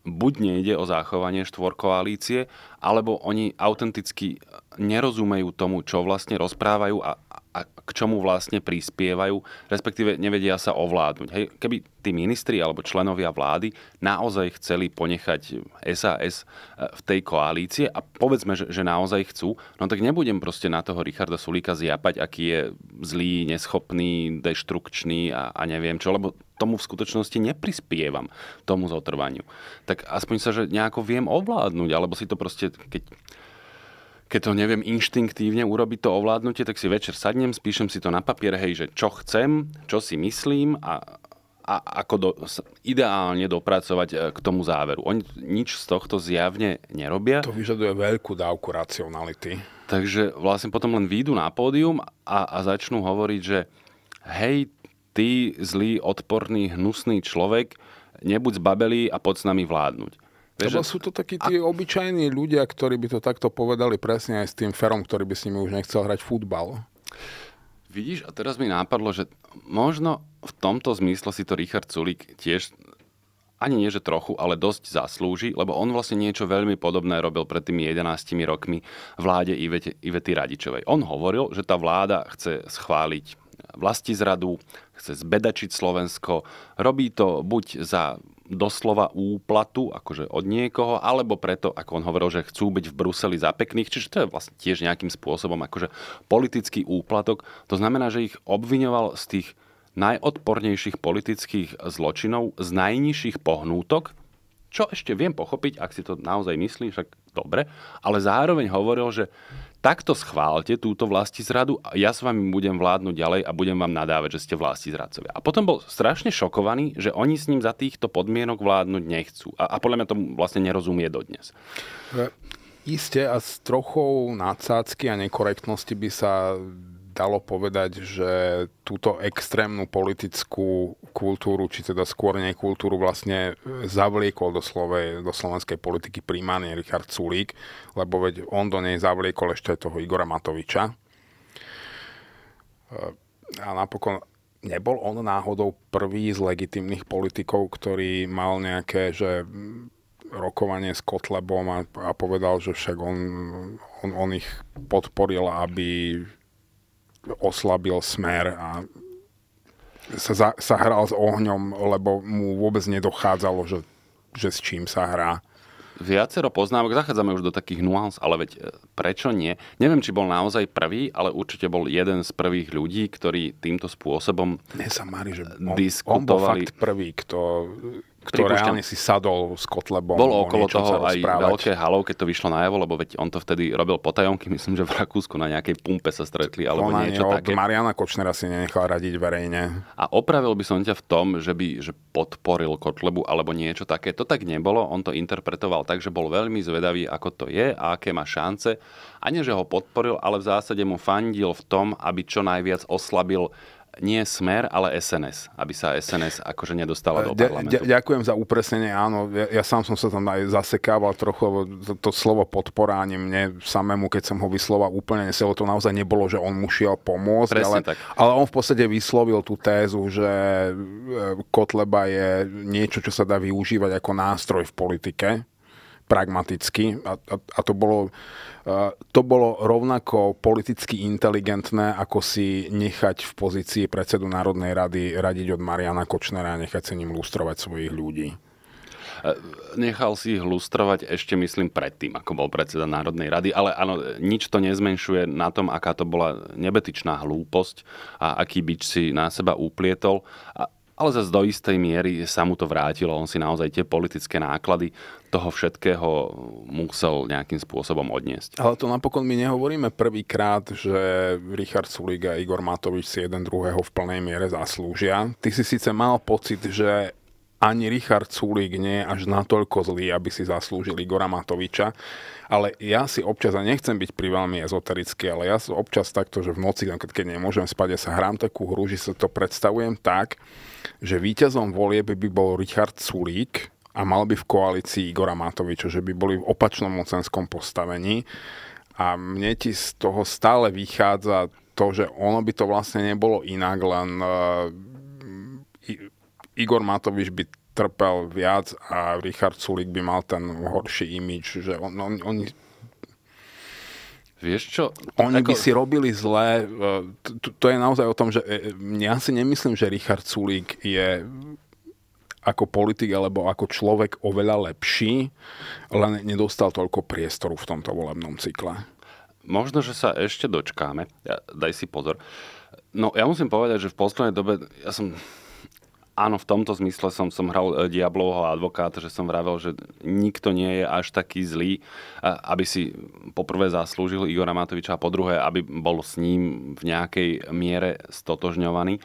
buď nejde o zachovanie štvorkoalície, alebo oni autenticky nerozumejú tomu, čo vlastne rozprávajú a, a k čomu vlastne prispievajú, respektíve nevedia sa ovládnuť. Hej, keby tí ministri alebo členovia vlády naozaj chceli ponechať SAS e, v tej koalície a povedzme, že, že naozaj chcú, no tak nebudem proste na toho Richarda Sulíka zjapať, aký je zlý, neschopný, deštrukčný a, a neviem čo, lebo tomu v skutočnosti neprispievam, tomu zotrvaniu. Tak aspoň sa, že nejako viem ovládnuť, alebo si to proste, keď, keď to neviem inštinktívne urobiť to ovládnutie, tak si večer sadnem, spíšem si to na papier, hej, že čo chcem, čo si myslím a, a ako do, ideálne dopracovať e, k tomu záveru. Oni nič z tohto zjavne nerobia. To vyžaduje veľkú dávku racionality. Takže vlastne potom len výjdu na pódium a, a začnú hovoriť, že hej, ty zlý, odporný, hnusný človek, nebuď zbabelý a poď s nami vládnuť. Lebo sú to takí tí a... obyčajní ľudia, ktorí by to takto povedali presne aj s tým Ferom, ktorý by s nimi už nechcel hrať futbal. Vidíš, a teraz mi nápadlo, že možno v tomto zmysle si to Richard Sulik tiež ani nie, že trochu, ale dosť zaslúži, lebo on vlastne niečo veľmi podobné robil pred tými 11 rokmi vláde Ivete, Ivety Radičovej. On hovoril, že tá vláda chce schváliť vlastizradu, chce zbedačiť Slovensko. Robí to buď za doslova úplatu, akože od niekoho, alebo preto, ako on hovoril, že chcú byť v Bruseli za pekných, čiže to je vlastne tiež nejakým spôsobom akože politický úplatok. To znamená, že ich obviňoval z tých najodpornejších politických zločinov, z najnižších pohnútok, čo ešte viem pochopiť, ak si to naozaj myslí, však dobre, ale zároveň hovoril, že takto schválte túto vlasti zradu a ja s vami budem vládnuť ďalej a budem vám nadávať, že ste vlasti zradcovia. A potom bol strašne šokovaný, že oni s ním za týchto podmienok vládnuť nechcú. A, a podľa mňa to vlastne nerozumie dodnes. Hm. Isté a s trochou nadsádzky a nekorektnosti by sa dalo povedať, že túto extrémnu politickú kultúru, či teda skôr nie kultúru, vlastne zavliekol do, Slove, do slovenskej politiky primárne Richard Sulík, lebo veď on do nej zavliekol ešte toho Igora Matoviča. A napokon nebol on náhodou prvý z legitimných politikov, ktorý mal nejaké, že rokovanie s Kotlebom a, a povedal, že však on, on, on ich podporil, aby oslabil smer a sa, za, sa hral s ohňom, lebo mu vôbec nedochádzalo, že, že s čím sa hrá. Viacero poznámok, zachádzame už do takých nuans, ale veď e, prečo nie? Neviem, či bol naozaj prvý, ale určite bol jeden z prvých ľudí, ktorí týmto spôsobom Mne sa mári, že e, on, diskutovali. On bol fakt prvý, kto kto reálne si sadol s Kotlebom. Bolo okolo toho aj veľké halov, keď to vyšlo javo, lebo veď on to vtedy robil potajomky, myslím, že v Rakúsku na nejakej pumpe sa stretli, alebo Ona niečo od také. Mariana Kočnera si nenechal radiť verejne. A opravil by som ťa v tom, že by že podporil Kotlebu alebo niečo také. To tak nebolo, on to interpretoval tak, že bol veľmi zvedavý, ako to je a aké má šance. A nie, že ho podporil, ale v zásade mu fandil v tom, aby čo najviac oslabil nie smer, ale SNS, aby sa SNS akože nedostala do parlamentu. Ďa, ďakujem za upresnenie, áno, ja, ja sám som sa tam aj zasekával trochu, to, to slovo podpora ani mne samému, keď som ho vysloval úplne neselo, to naozaj nebolo, že on mušiel pomôcť, ale, tak. ale on v podstate vyslovil tú tézu, že e, Kotleba je niečo, čo sa dá využívať ako nástroj v politike, pragmaticky a, a, a to, bolo, uh, to bolo rovnako politicky inteligentné, ako si nechať v pozícii predsedu Národnej rady radiť od Mariana Kočnera a nechať sa ním lustrovať svojich ľudí. E, nechal si ich lustrovať ešte, myslím, predtým, ako bol predseda Národnej rady, ale áno, nič to nezmenšuje na tom, aká to bola nebetičná hlúposť a aký byč si na seba uplietol. A ale zase do istej miery sa mu to vrátilo. On si naozaj tie politické náklady toho všetkého musel nejakým spôsobom odniesť. Ale to napokon my nehovoríme prvýkrát, že Richard Sulík a Igor Matovič si jeden druhého v plnej miere zaslúžia. Ty si síce mal pocit, že ani Richard Sulík nie je až natoľko zlý, aby si zaslúžil Igora Matoviča. Ale ja si občas, a nechcem byť pri veľmi ezoterický, ale ja si občas takto, že v noci, keď nemôžem spať, ja sa hrám takú hru, že sa to predstavujem tak, že víťazom volieb by bol Richard Sulík a mal by v koalícii Igora Matoviča, že by boli v opačnom mocenskom postavení. A mne ti z toho stále vychádza to, že ono by to vlastne nebolo inak, len uh, Igor Matovič by trpel viac a Richard Sulik by mal ten horší imič, že on, on, oni Vieš čo? Oni ako... by si robili zlé. E, to je naozaj o tom, že ja e, si nemyslím, že Richard Sulík je ako politik alebo ako človek oveľa lepší, len nedostal toľko priestoru v tomto volebnom cykle. Možno, že sa ešte dočkáme. Ja, daj si pozor. No ja musím povedať, že v poslednej dobe ja som áno, v tomto zmysle som, som hral e, Diablovho advokáta, že som vravel, že nikto nie je až taký zlý, e, aby si poprvé zaslúžil Igora Matoviča a po druhé, aby bol s ním v nejakej miere stotožňovaný.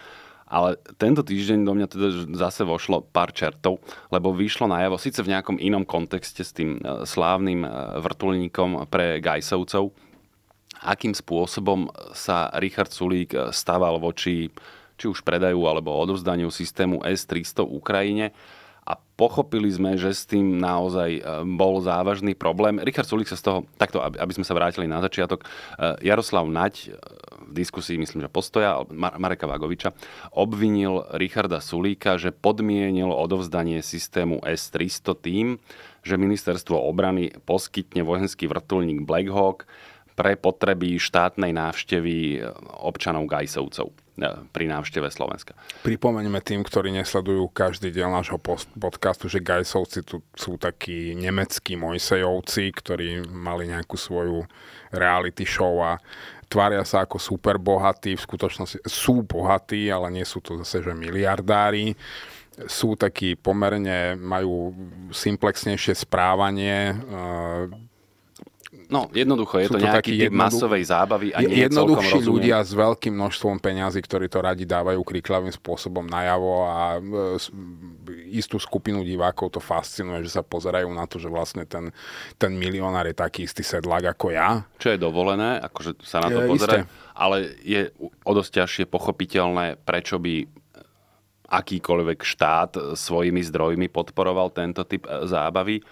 Ale tento týždeň do mňa teda zase vošlo pár čertov, lebo vyšlo najavo, síce v nejakom inom kontexte s tým e, slávnym vrtulníkom pre Gajsovcov, akým spôsobom sa Richard Sulík staval voči či už predajú alebo odovzdaniu systému S-300 Ukrajine a pochopili sme, že s tým naozaj e, bol závažný problém. Richard Sulik sa z toho, takto, aby sme sa vrátili na začiatok, e, Jaroslav Nať e, v diskusii, myslím, že postoja, Mareka Vagoviča, obvinil Richarda Sulíka, že podmienil odovzdanie systému S-300 tým, že ministerstvo obrany poskytne vojenský vrtulník Black Hawk pre potreby štátnej návštevy občanov Gajsovcov. E, pri návšteve Slovenska. Pripomeňme tým, ktorí nesledujú každý diel nášho podcastu, že Gajsovci tu sú takí nemeckí Mojsejovci, ktorí mali nejakú svoju reality show a tvária sa ako super bohatí, v skutočnosti sú bohatí, ale nie sú to zase že miliardári sú takí pomerne, majú simplexnejšie správanie, e, No, jednoducho, je to, to nejaký typ jednoduch- masovej zábavy a nie Jednoduchší ľudia s veľkým množstvom peňazí, ktorí to radi dávajú kriklavým spôsobom najavo a e, istú skupinu divákov to fascinuje, že sa pozerajú na to, že vlastne ten, ten milionár je taký istý sedlák ako ja. Čo je dovolené, akože sa na to pozerajú, ale je o dosť ťažšie pochopiteľné, prečo by akýkoľvek štát e, svojimi zdrojmi podporoval tento typ e, zábavy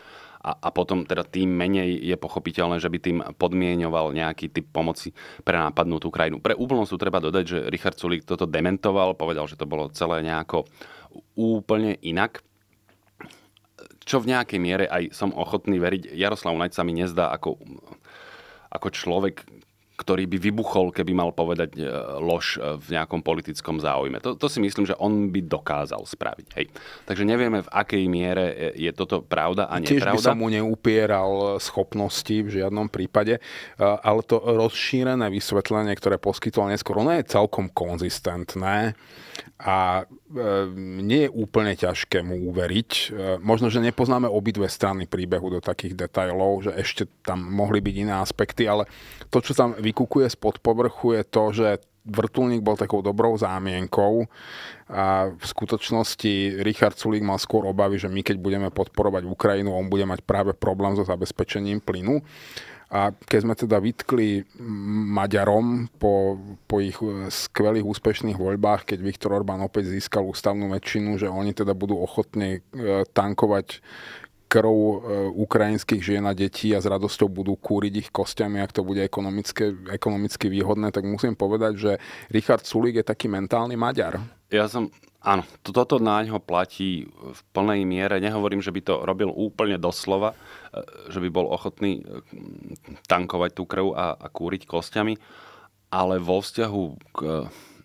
a, a potom teda tým menej je pochopiteľné, že by tým podmienoval nejaký typ pomoci pre nápadnutú krajinu. Pre úplnosť tu treba dodať, že Richard Sulik toto dementoval, povedal, že to bolo celé nejako úplne inak čo v nejakej miere aj som ochotný veriť. Jaroslav Naď sa mi nezdá ako, ako človek, ktorý by vybuchol, keby mal povedať e, lož e, v nejakom politickom záujme. To, to si myslím, že on by dokázal spraviť. Hej. Takže nevieme, v akej miere e, je toto pravda a nepravda. Tiež by sa mu neupieral schopnosti v žiadnom prípade, ale to rozšírené vysvetlenie, ktoré poskytol neskôr, ono je celkom konzistentné a Ehm, nie je úplne ťažké mu uveriť. Ehm, možno, že nepoznáme obidve strany príbehu do takých detajlov, že ešte tam mohli byť iné aspekty, ale to, čo tam vykukuje spod povrchu, je to, že vrtulník bol takou dobrou zámienkou a v skutočnosti Richard Sulík mal skôr obavy, že my keď budeme podporovať Ukrajinu, on bude mať práve problém so zabezpečením plynu. A keď sme teda vytkli Maďarom po, po ich e, skvelých úspešných voľbách, keď Viktor Orbán opäť získal ústavnú väčšinu, že oni teda budú ochotní e, tankovať krv e, ukrajinských žien a detí a s radosťou budú kúriť ich kostiami, ak to bude ekonomicky výhodné, tak musím povedať, že Richard Sulik je taký mentálny Maďar. Ja som Áno, toto na ňo platí v plnej miere. Nehovorím, že by to robil úplne doslova, e, že by bol ochotný e, tankovať tú krv a, a kúriť kostiami, ale vo vzťahu k,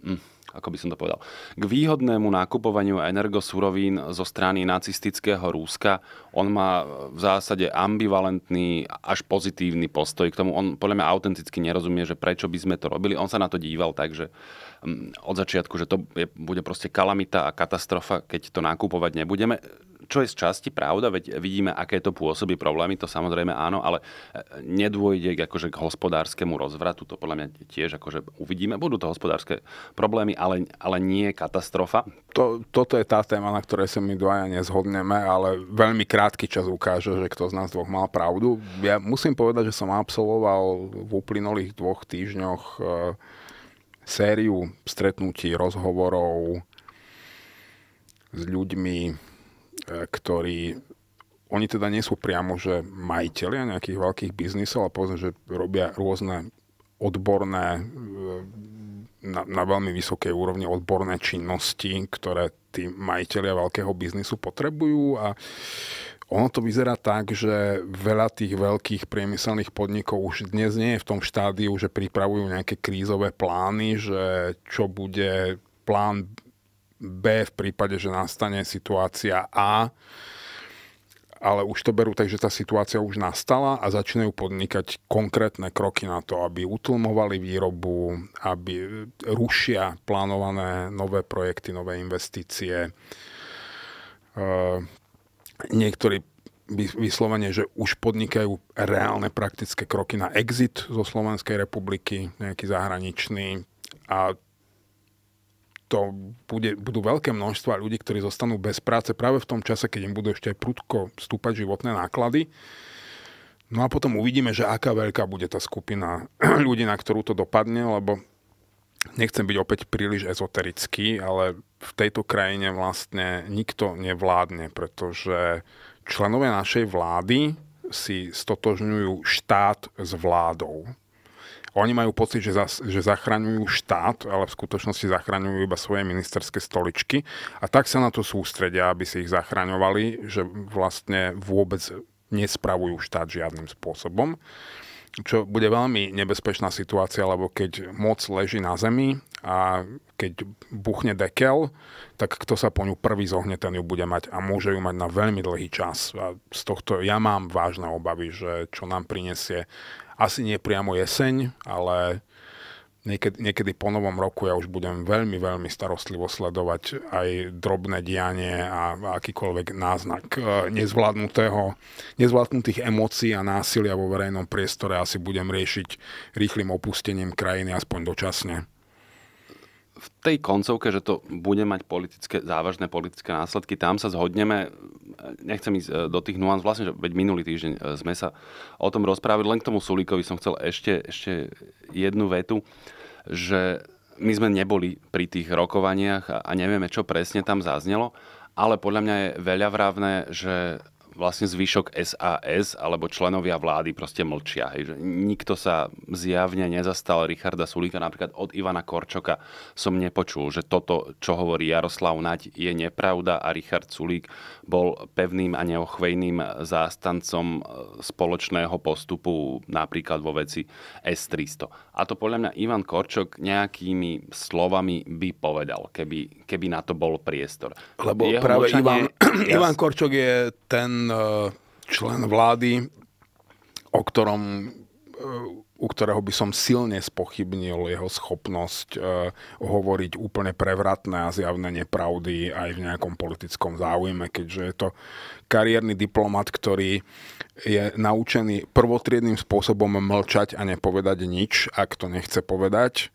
hm, ako by som to povedal, k výhodnému nakupovaniu energosurovín zo strany nacistického Rúska, on má v zásade ambivalentný až pozitívny postoj k tomu. On podľa mňa autenticky nerozumie, že prečo by sme to robili. On sa na to díval tak, že od začiatku, že to je, bude proste kalamita a katastrofa, keď to nakupovať nebudeme čo je z časti pravda, veď vidíme, aké to pôsobí problémy, to samozrejme áno, ale e, nedôjde k, akože, k hospodárskemu rozvratu, to podľa mňa tiež akože uvidíme, budú to hospodárske problémy, ale, ale nie katastrofa. To, toto je tá téma, na ktorej sa my dvaja nezhodneme, ale veľmi krátky čas ukáže, že kto z nás dvoch mal pravdu. Ja musím povedať, že som absolvoval v uplynulých dvoch týždňoch e, sériu stretnutí, rozhovorov s ľuďmi, e, ktorí oni teda nie sú priamo, že majiteľia nejakých veľkých biznisov, ale povedzme, že robia rôzne odborné, e, na, na veľmi vysokej úrovni odborné činnosti, ktoré tí majiteľia veľkého biznisu potrebujú a ono to vyzerá tak, že veľa tých veľkých priemyselných podnikov už dnes nie je v tom štádiu, že pripravujú nejaké krízové plány, že čo bude plán B v prípade, že nastane situácia A, ale už to berú tak, že tá situácia už nastala a začínajú podnikať konkrétne kroky na to, aby utlmovali výrobu, aby rušia plánované nové projekty, nové investície ehm, Niektorí vyslovene, že už podnikajú reálne praktické kroky na exit zo Slovenskej republiky, nejaký zahraničný a to bude, budú veľké množstva ľudí, ktorí zostanú bez práce práve v tom čase, keď im budú ešte aj prudko stúpať životné náklady. No a potom uvidíme, že aká veľká bude tá skupina ľudí, na ktorú to dopadne, lebo nechcem byť opäť príliš ezoterický, ale v tejto krajine vlastne nikto nevládne, pretože členovia našej vlády si stotožňujú štát s vládou. Oni majú pocit, že, zas, že zachraňujú štát, ale v skutočnosti zachraňujú iba svoje ministerské stoličky a tak sa na to sústredia, aby si ich zachraňovali, že vlastne vôbec nespravujú štát žiadnym spôsobom čo bude veľmi nebezpečná situácia, lebo keď moc leží na zemi a keď buchne dekel, tak kto sa po ňu prvý zohne, ten ju bude mať a môže ju mať na veľmi dlhý čas. A z tohto ja mám vážne obavy, že čo nám prinesie asi nie priamo jeseň, ale niekedy, niekedy po novom roku ja už budem veľmi, veľmi starostlivo sledovať aj drobné dianie a akýkoľvek náznak e, nezvládnutého, nezvládnutých emócií a násilia vo verejnom priestore asi budem riešiť rýchlým opustením krajiny aspoň dočasne v tej koncovke, že to bude mať politické, závažné politické následky, tam sa zhodneme, nechcem ísť e, do tých nuans, vlastne, že veď minulý týždeň e, sme sa o tom rozprávili, len k tomu Sulíkovi som chcel ešte, ešte jednu vetu, že my sme neboli pri tých rokovaniach a nevieme, čo presne tam zaznelo, ale podľa mňa je veľa vravné, že vlastne zvyšok SAS alebo členovia vlády proste mlčia. Hej. Že nikto sa zjavne nezastal Richarda Sulíka, napríklad od Ivana Korčoka som nepočul, že toto, čo hovorí Jaroslav Naď, je nepravda a Richard Sulík bol pevným a neochvejným zástancom e, spoločného postupu napríklad vo veci S-300. A to podľa mňa Ivan Korčok nejakými slovami by povedal, keby, keby na to bol priestor. Lebo Jeho práve mlčanie... Ivan, Ivan Korčok je ten Eh, člen vlády, o ktorom eh, u ktorého by som silne spochybnil jeho schopnosť eh, hovoriť úplne prevratné a zjavné nepravdy aj v nejakom politickom záujme, keďže je to kariérny diplomat, ktorý je naučený prvotriedným spôsobom mlčať a nepovedať nič, ak to nechce povedať,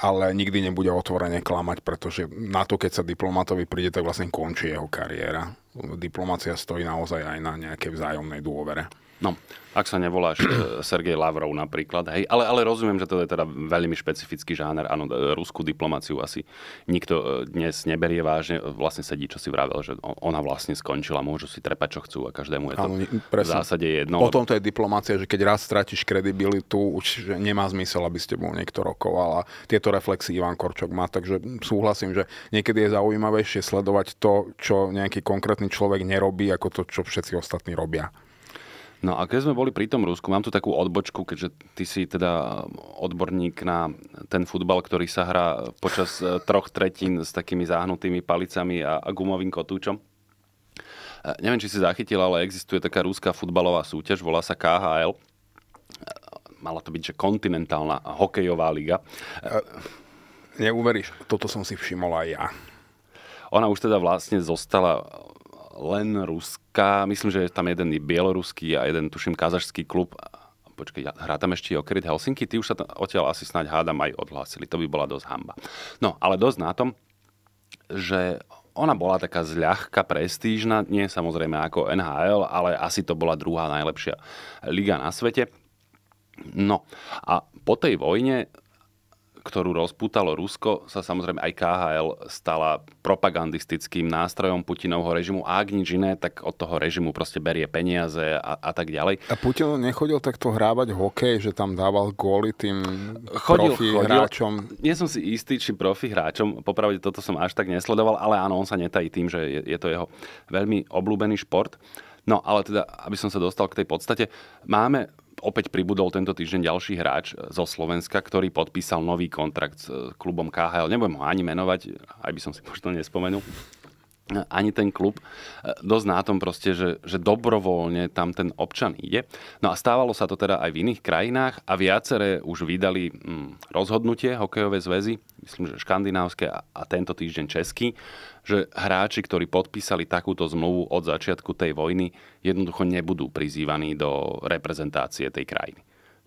ale nikdy nebude otvorene klamať, pretože na to, keď sa diplomatovi príde, tak vlastne končí jeho kariéra diplomácia stojí naozaj aj na nejakej vzájomnej dôvere. No, ak sa nevoláš eh, Sergej Lavrov napríklad, hej, ale, ale rozumiem, že to je teda veľmi špecifický žáner, áno, ruskú diplomáciu asi nikto eh, dnes neberie vážne, vlastne sedí, čo si vravel, že ona vlastne skončila, môžu si trepať, čo chcú a každému je to áno, v zásade jedno. Potom to je diplomácia, že keď raz stratíš kredibilitu, už nemá zmysel, aby ste bol niekto rokoval a tieto reflexy Ivan Korčok má, takže súhlasím, že niekedy je zaujímavejšie sledovať to, čo nejaký konkrétny človek nerobí, ako to, čo všetci ostatní robia. No a keď sme boli pri tom Rusku, mám tu takú odbočku, keďže ty si teda um, odborník na ten futbal, ktorý sa hrá počas e, troch tretín s takými záhnutými palicami a gumovým kotúčom. E, neviem, či si zachytil, ale existuje taká rúská futbalová súťaž, volá sa KHL. E, mala to byť, že kontinentálna hokejová liga. Neuveríš, toto som si všimol aj ja. Ona už teda vlastne zostala len ruská, myslím, že je tam jeden bieloruský a jeden, tuším, kazašský klub. Počkej, hrá tam ešte Jokerit Helsinki, Ty už sa odtiaľ asi snáď hádam aj odhlásili, to by bola dosť hamba. No, ale dosť na tom, že ona bola taká zľahka prestížna, nie samozrejme ako NHL, ale asi to bola druhá najlepšia liga na svete. No a po tej vojne ktorú rozputalo Rusko, sa samozrejme aj KHL stala propagandistickým nástrojom Putinovho režimu a ak nič iné, tak od toho režimu proste berie peniaze a, a tak ďalej. A Putin nechodil takto hrávať hokej, že tam dával góly tým chodil, profi chodil, hráčom? Nie som si istý, či profi hráčom, popravde toto som až tak nesledoval, ale áno, on sa netají tým, že je, je to jeho veľmi obľúbený šport. No ale teda, aby som sa dostal k tej podstate, máme opäť pribudol tento týždeň ďalší hráč eh, zo Slovenska, ktorý podpísal nový kontrakt s eh, klubom KHL. Nebudem ho ani menovať, aj by som si možno nespomenul eh, ani ten klub dosť na tom proste, že, že dobrovoľne tam ten občan ide. No a stávalo sa to teda aj v iných krajinách a viaceré už vydali mm, rozhodnutie hokejové zväzy, myslím, že škandinávske a, a tento týždeň český, že hráči, ktorí podpísali takúto zmluvu od začiatku tej vojny, jednoducho nebudú prizývaní do reprezentácie tej krajiny.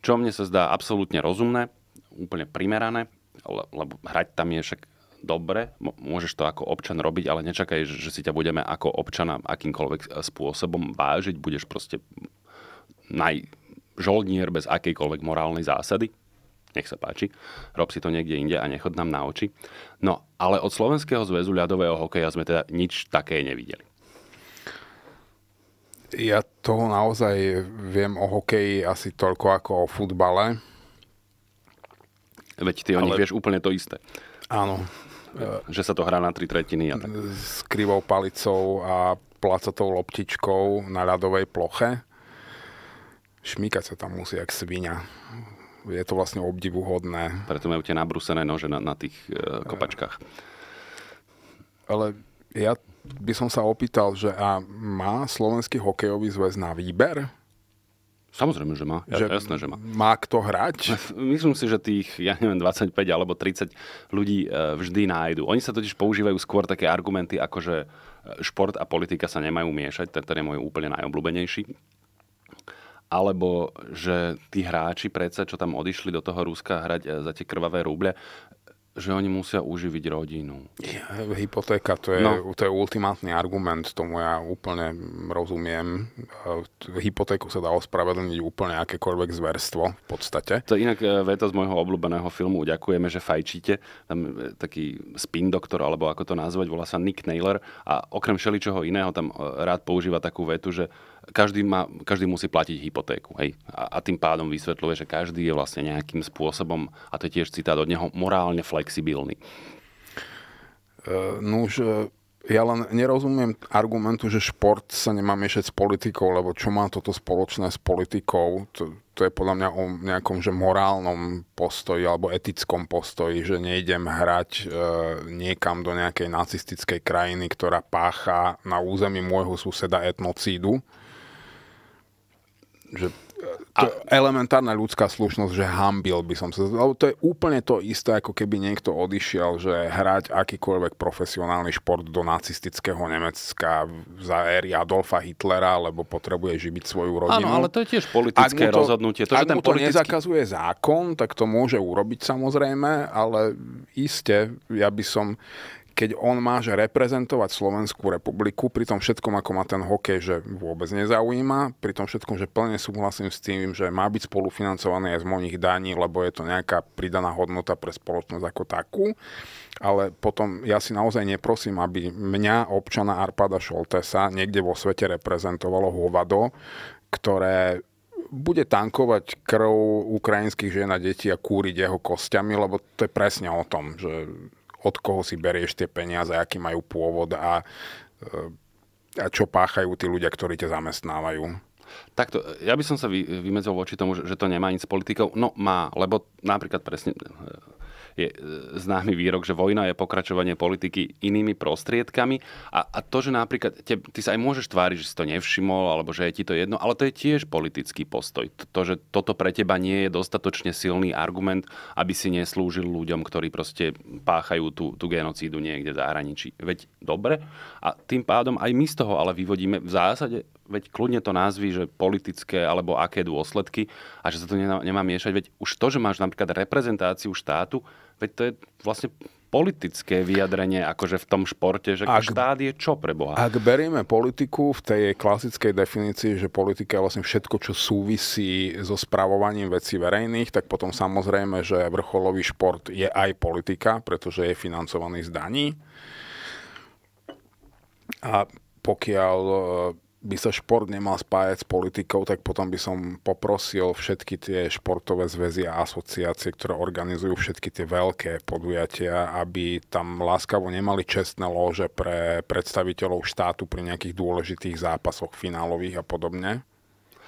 Čo mne sa zdá absolútne rozumné, úplne primerané, lebo hrať tam je však dobre, môžeš to ako občan robiť, ale nečakaj, že si ťa budeme ako občana akýmkoľvek spôsobom vážiť, budeš proste najžoldnier bez akejkoľvek morálnej zásady nech sa páči, rob si to niekde inde a nechod nám na oči. No, ale od Slovenského zväzu ľadového hokeja sme teda nič také nevideli. Ja to naozaj viem o hokeji asi toľko ako o futbale. Veď ty o nich vieš úplne to isté. Áno. Že sa to hrá na tri tretiny. A tak. S krivou palicou a placotou loptičkou na ľadovej ploche. Šmíkať sa tam musí jak svinia je to vlastne obdivuhodné. Preto majú tie nabrúsené nože na, na tých e, kopačkách. Ale ja by som sa opýtal, že a má slovenský hokejový zväz na výber? Samozrejme, že má. Ja, že jasné, že má. Má kto hrať? Myslím si, že tých, ja neviem, 25 alebo 30 ľudí e, vždy nájdu. Oni sa totiž používajú skôr také argumenty, ako že e, šport a politika sa nemajú miešať. Ten, ten je môj úplne najobľúbenejší alebo že tí hráči predsa, čo tam odišli do toho Ruska hrať e, za tie krvavé rúble, že oni musia uživiť rodinu. Hypotéka, to je, no. to je ultimátny argument, tomu ja úplne rozumiem. E, hypotéku sa dá ospravedlniť úplne akékoľvek zverstvo v podstate. To je inak e, veta z môjho obľúbeného filmu Ďakujeme, že fajčíte. Tam taký spin doktor, alebo ako to nazvať, volá sa Nick Naylor a okrem všeličoho iného tam rád používa takú vetu, že každý, má, každý musí platiť hypotéku. Hej? A, a tým pádom vysvetľuje, že každý je vlastne nejakým spôsobom, a to je tiež citát od neho, morálne flexibilný. E, no už e, ja len nerozumiem argumentu, že šport sa nemá miešať s politikou, lebo čo má toto spoločné s politikou? To, to je podľa mňa o nejakom že morálnom postoji alebo etickom postoji, že nejdem hrať e, niekam do nejakej nacistickej krajiny, ktorá pácha na území môjho suseda etnocídu že a elementárna ľudská slušnosť, že hambil by som sa... Lebo to je úplne to isté, ako keby niekto odišiel, že hrať akýkoľvek profesionálny šport do nacistického Nemecka za éry Adolfa Hitlera, lebo potrebuje živiť svoju rodinu. Áno, ale to je tiež politické to, rozhodnutie. To, ak mu to politický... nezakazuje zákon, tak to môže urobiť samozrejme, ale iste, ja by som keď on má, že reprezentovať Slovenskú republiku, pri tom všetkom, ako má ten hokej, že vôbec nezaujíma, pri tom všetkom, že plne súhlasím s tým, že má byť spolufinancovaný aj z mojich daní, lebo je to nejaká pridaná hodnota pre spoločnosť ako takú, ale potom ja si naozaj neprosím, aby mňa, občana Arpada Šoltesa, niekde vo svete reprezentovalo hovado, ktoré bude tankovať krv ukrajinských žien a detí a kúriť jeho kostiami, lebo to je presne o tom, že od koho si berieš tie peniaze, aký majú pôvod a, e, a čo páchajú tí ľudia, ktorí ťa zamestnávajú. Takto, ja by som sa vy, vymedzil voči tomu, že, že to nemá nič s politikou. No má, lebo napríklad presne je e, známy výrok, že vojna je pokračovanie politiky inými prostriedkami. A, a to, že napríklad te, ty sa aj môžeš tváriť, že si to nevšimol, alebo že je ti to jedno, ale to je tiež politický postoj. To, že toto pre teba nie je dostatočne silný argument, aby si neslúžil ľuďom, ktorí proste páchajú tú, tú genocídu niekde v zahraničí. Veď dobre. A tým pádom aj my z toho ale vyvodíme v zásade, veď kľudne to názvy, že politické alebo aké dôsledky a že sa to nemá, nemá miešať. Veď už to, že máš napríklad reprezentáciu štátu, Veď to je vlastne politické vyjadrenie akože v tom športe, že ak, štát je čo pre Boha? Ak berieme politiku v tej klasickej definícii, že politika je vlastne všetko, čo súvisí so spravovaním vecí verejných, tak potom samozrejme, že vrcholový šport je aj politika, pretože je financovaný z daní. A pokiaľ by sa šport nemal spájať s politikou, tak potom by som poprosil všetky tie športové zväzy a asociácie, ktoré organizujú všetky tie veľké podujatia, aby tam láskavo nemali čestné lože pre predstaviteľov štátu pri nejakých dôležitých zápasoch finálových a podobne.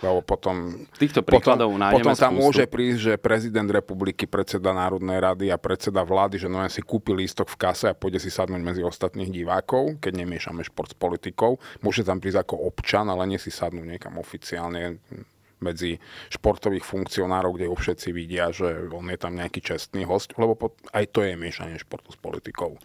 Lebo potom, Týchto príkladov potom, nájdeme potom tam spústu. môže prísť, že prezident republiky, predseda Národnej rady a predseda vlády, že nové si kúpi lístok v kase a pôjde si sadnúť medzi ostatných divákov, keď nemiešame šport s politikou. Môže tam prísť ako občan, ale nie si sadnúť niekam oficiálne medzi športových funkcionárov, kde ho všetci vidia, že on je tam nejaký čestný host, lebo pod, aj to je miešanie športu s politikou. E,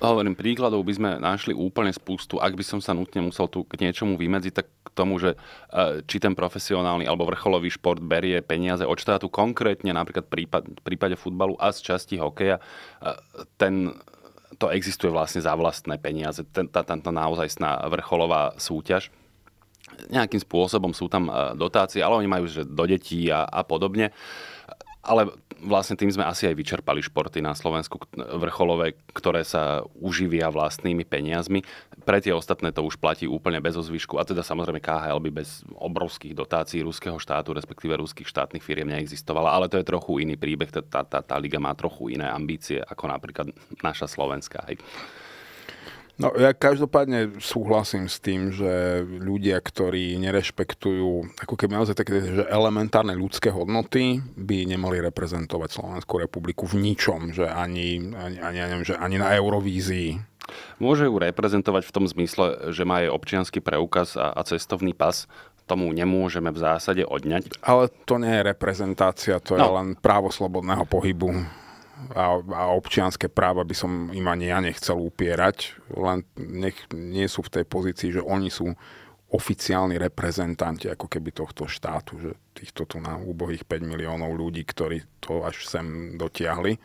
hovorím, príkladov by sme našli úplne spustu. Ak by som sa nutne musel tu k niečomu vymedziť, tak k tomu, že e, či ten profesionálny alebo vrcholový šport berie peniaze od štátu, konkrétne napríklad v prípade futbalu a z časti hokeja, e, ten to existuje vlastne za vlastné peniaze, tá, tá, tá vrcholová súťaž nejakým spôsobom sú tam e, dotácie, ale oni majú že do detí a, a podobne. Ale vlastne tým sme asi aj vyčerpali športy na Slovensku vrcholové, ktoré sa uživia vlastnými peniazmi. Pre tie ostatné to už platí úplne bez ozvyšku. A teda samozrejme KHL by bez obrovských dotácií ruského štátu, respektíve ruských štátnych firiem neexistovala. Ale to je trochu iný príbeh. Tá, tá, tá liga má trochu iné ambície ako napríklad naša Slovenská. Hej. No ja každopádne súhlasím s tým, že ľudia, ktorí nerešpektujú ako keby naozaj také že elementárne ľudské hodnoty, by nemali reprezentovať Slovenskú republiku v ničom, že ani, ani, ani, ani, že ani na Eurovízii Môže ju reprezentovať v tom zmysle, že má jej občianský preukaz a, a cestovný pas. Tomu nemôžeme v zásade odňať. Ale to nie je reprezentácia, to no. je len právo slobodného pohybu a, a občianské práva by som im ani ja nechcel upierať, len nech nie sú v tej pozícii, že oni sú oficiálni reprezentanti ako keby tohto štátu, že týchto tu na úbohých 5 miliónov ľudí, ktorí to až sem dotiahli.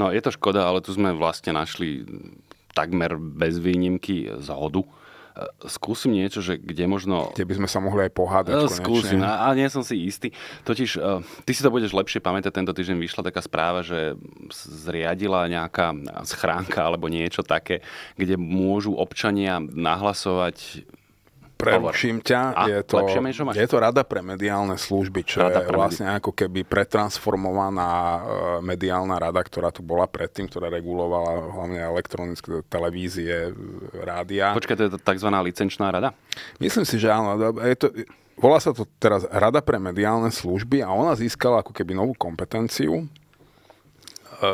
No je to škoda, ale tu sme vlastne našli takmer bez výnimky zhodu E, skúsim niečo, že kde možno... Kde by sme sa mohli aj pohádať. No, skúsim, a, a nie som si istý. Totiž, uh, ty si to budeš lepšie pamätať, tento týždeň vyšla taká správa, že zriadila nejaká schránka alebo niečo také, kde môžu občania nahlasovať preruším ťa. A, je, to, je to rada pre mediálne služby, čo rada je vlastne medi- ako keby pretransformovaná e, mediálna rada, ktorá tu bola predtým, ktorá regulovala hlavne elektronické televízie, e, rádia. Počkaj, to je to tzv. licenčná rada? Myslím si, že áno. Je to, volá sa to teraz Rada pre mediálne služby a ona získala ako keby novú kompetenciu, e,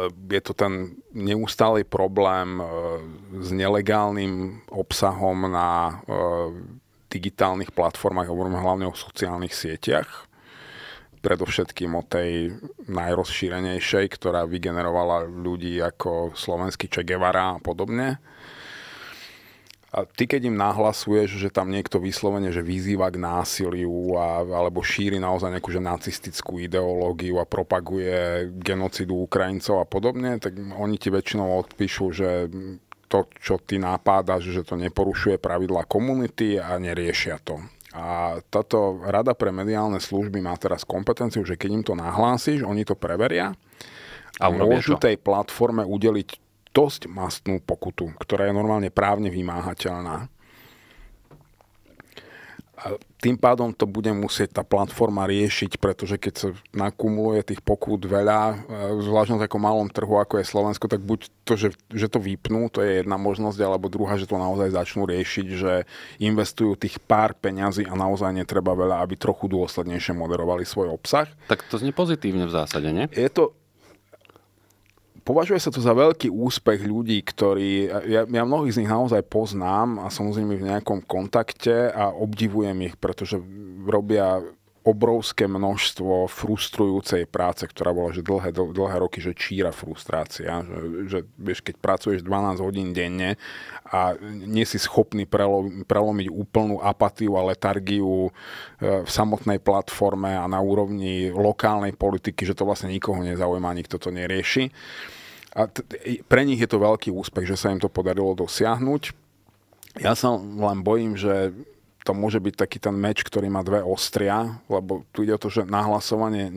je to ten neustály problém s nelegálnym obsahom na digitálnych platformách, hovoríme hlavne o sociálnych sieťach, predovšetkým o tej najrozšírenejšej, ktorá vygenerovala ľudí ako slovenský Che Guevara a podobne. A ty, keď im nahlasuješ, že tam niekto vyslovene, že vyzýva k násiliu a, alebo šíri naozaj nejakú že nacistickú ideológiu a propaguje genocidu Ukrajincov a podobne, tak oni ti väčšinou odpíšu, že to, čo ty napádaš, že to neporušuje pravidla komunity a neriešia to. A táto Rada pre mediálne služby má teraz kompetenciu, že keď im to nahlásiš, oni to preveria a, môžu tej platforme udeliť dosť mastnú pokutu, ktorá je normálne právne vymáhateľná. A tým pádom to bude musieť tá platforma riešiť, pretože keď sa nakumuluje tých pokút veľa, e, zvlášť na takom malom trhu, ako je Slovensko, tak buď to, že, že to vypnú, to je jedna možnosť, alebo druhá, že to naozaj začnú riešiť, že investujú tých pár peňazí a naozaj netreba veľa, aby trochu dôslednejšie moderovali svoj obsah. Tak to znie pozitívne v zásade, nie? Je to, Považuje sa to za veľký úspech ľudí, ktorí, ja, ja mnohých z nich naozaj poznám a som s nimi v nejakom kontakte a obdivujem ich, pretože robia obrovské množstvo frustrujúcej práce, ktorá bola že dlhé, dlhé roky, že číra frustrácia. Že, že vieš, keď pracuješ 12 hodín denne a nie si schopný prelo, prelomiť úplnú apatiu a letargiu e, v samotnej platforme a na úrovni lokálnej politiky, že to vlastne nikoho nezaujíma, nikto to nerieši. A t- pre nich je to veľký úspech, že sa im to podarilo dosiahnuť. Ja sa len bojím, že to môže byť taký ten meč, ktorý má dve ostria, lebo tu ide o to, že nahlasovanie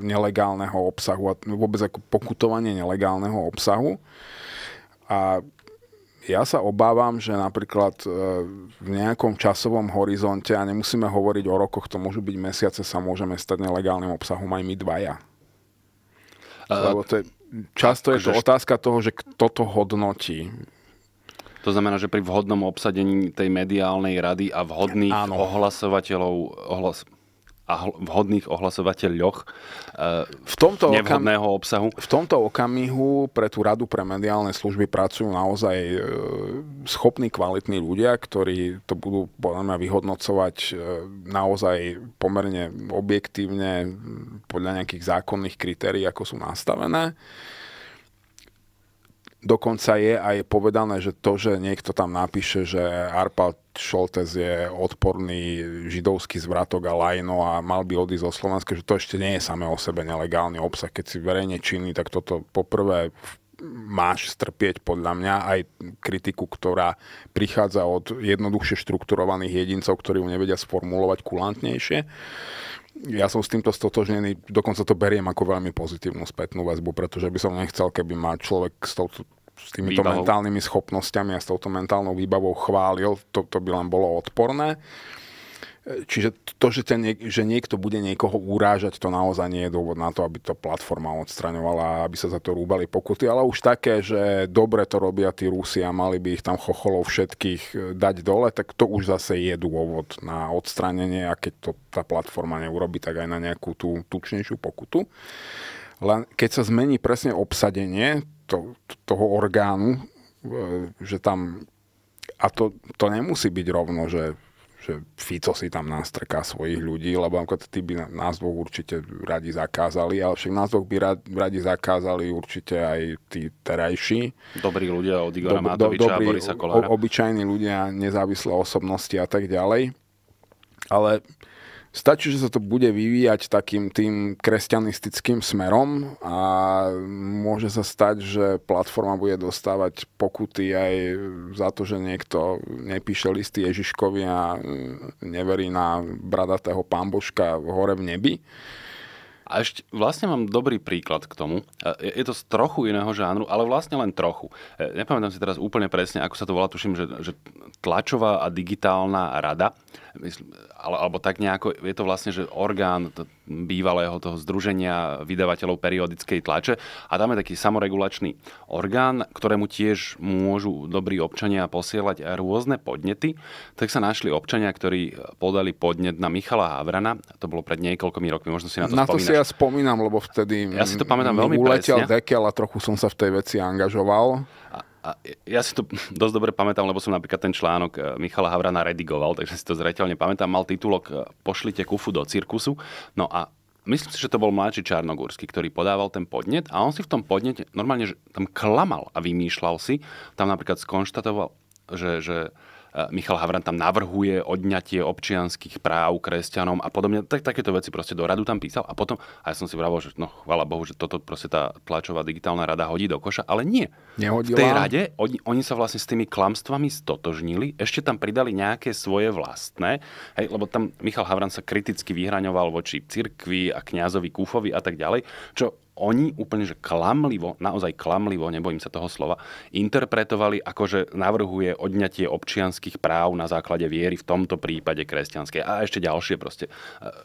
nelegálneho obsahu a vôbec ako pokutovanie nelegálneho obsahu. A ja sa obávam, že napríklad e, v nejakom časovom horizonte, a nemusíme hovoriť o rokoch, to môžu byť mesiace, sa môžeme stať nelegálnym obsahom aj my dvaja. E, lebo to je, často je to akože- otázka toho, že kto to hodnotí. To znamená, že pri vhodnom obsadení tej mediálnej rady a vhodných Áno. ohlasovateľov, ohlas, a vhodných ohlasovateľoch eh, v tomto nevhodného okam... obsahu? V tomto okamihu pre tú radu pre mediálne služby pracujú naozaj eh, schopní, kvalitní ľudia, ktorí to budú podľa mňa vyhodnocovať eh, naozaj pomerne objektívne podľa nejakých zákonných kritérií, ako sú nastavené. Dokonca je aj povedané, že to, že niekto tam napíše, že Arpad Šoltes je odporný židovský zvratok a lajno a mal by odísť zo Slovenska, že to ešte nie je samé o sebe nelegálny obsah. Keď si verejne činný, tak toto poprvé máš strpieť podľa mňa aj kritiku, ktorá prichádza od jednoduchšie štrukturovaných jedincov, ktorí ju nevedia sformulovať kulantnejšie. Ja som s týmto stotožnený, dokonca to beriem ako veľmi pozitívnu spätnú väzbu, pretože by som nechcel, keby ma človek s touto s týmito výbavou. mentálnymi schopnosťami a s touto mentálnou výbavou chválil, to, to by len bolo odporné. Čiže to, že, ten, že niekto bude niekoho urážať, to naozaj nie je dôvod na to, aby to platforma odstraňovala, aby sa za to rúbali pokuty, ale už také, že dobre to robia tí Rusi a mali by ich tam chocholov všetkých e, dať dole, tak to už zase je dôvod na odstránenie a keď to tá platforma neurobi, tak aj na nejakú tú tučnejšiu pokutu. Len keď sa zmení presne obsadenie to, toho orgánu, e, že tam... A to, to nemusí byť rovno, že, že Fico si tam nastrká svojich ľudí, lebo ako tí by nás dvoch určite radi zakázali, ale však nás dvoch by radi zakázali určite aj tí terajší. Dobrí ľudia od Igora do, Matoviča do, dobrý, a Borisa Kolára. obyčajní ľudia, nezávislé osobnosti a tak ďalej. Ale Stačí, že sa to bude vyvíjať takým tým kresťanistickým smerom a môže sa stať, že platforma bude dostávať pokuty aj za to, že niekto nepíše listy Ježiškovi a neverí na bradatého pamboška v hore v nebi. A ešte vlastne mám dobrý príklad k tomu. E, je to z trochu iného žánru, ale vlastne len trochu. E, nepamätám si teraz úplne presne, ako sa to volá, tuším, že, že tlačová a digitálna rada ale, alebo tak nejako, je to vlastne, že orgán to, bývalého toho združenia vydavateľov periodickej tlače a dáme taký samoregulačný orgán, ktorému tiež môžu dobrí občania posielať rôzne podnety, tak sa našli občania, ktorí podali podnet na Michala Havrana, to bolo pred niekoľkými rokmi, možno si na to Na spomínaš. to si ja spomínam, lebo vtedy ja si to pamätám veľmi uletel presne. dekel a trochu som sa v tej veci angažoval. A, a ja si to dosť dobre pamätám, lebo som napríklad ten článok eh, Michala Havrana redigoval, takže si to zreteľne pamätám. Mal titulok eh, Pošlite kufu do cirkusu. No a myslím si, že to bol mladší Čarnogórsky, ktorý podával ten podnet a on si v tom podnete normálne že tam klamal a vymýšľal si. Tam napríklad skonštatoval, že, že Eh, Michal Havran tam navrhuje odňatie občianských práv kresťanom a podobne. Tak, takéto veci proste do radu tam písal a potom, a ja som si vravel, že no chvála Bohu, že toto proste tá tlačová digitálna rada hodí do koša, ale nie. Nehodila. V tej rade oni, oni sa vlastne s tými klamstvami stotožnili, ešte tam pridali nejaké svoje vlastné, hej, lebo tam Michal Havran sa kriticky vyhraňoval voči cirkvi a kňazovi Kúfovi a tak ďalej, čo oni úplne, že klamlivo, naozaj klamlivo, nebojím sa toho slova, interpretovali ako, že navrhuje odňatie občianských práv na základe viery, v tomto prípade kresťanskej. A ešte ďalšie proste e,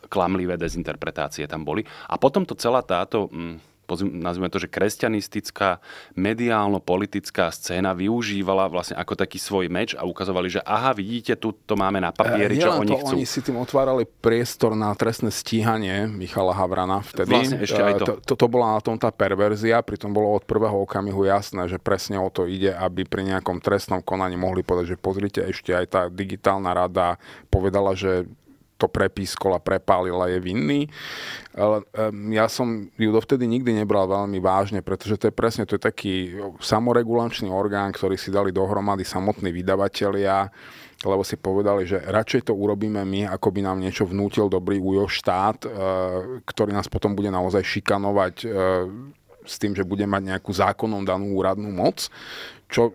klamlivé dezinterpretácie tam boli. A potom to celá táto... Mm, nazvime to, že kresťanistická, mediálno-politická scéna využívala vlastne ako taký svoj meč a ukazovali, že aha, vidíte, tu to máme na papieri, eh, čo oni to, chcú. Oni si tým otvárali priestor na trestné stíhanie Michala Havrana vtedy. Vlastne ešte aj eh, to. to bola na tom tá perverzia, pritom bolo od prvého okamihu jasné, že presne o to ide, aby pri nejakom trestnom konaní mohli povedať, že pozrite, ešte aj tá digitálna rada povedala, že to prepískol a prepálil a je vinný. Ale ja som ju dovtedy nikdy nebral veľmi vážne, pretože to je presne to je taký samoregulačný orgán, ktorý si dali dohromady samotní vydavatelia, lebo si povedali, že radšej to urobíme my, ako by nám niečo vnútil dobrý ujo štát, eh, ktorý nás potom bude naozaj šikanovať eh, s tým, že bude mať nejakú zákonom danú úradnú moc, čo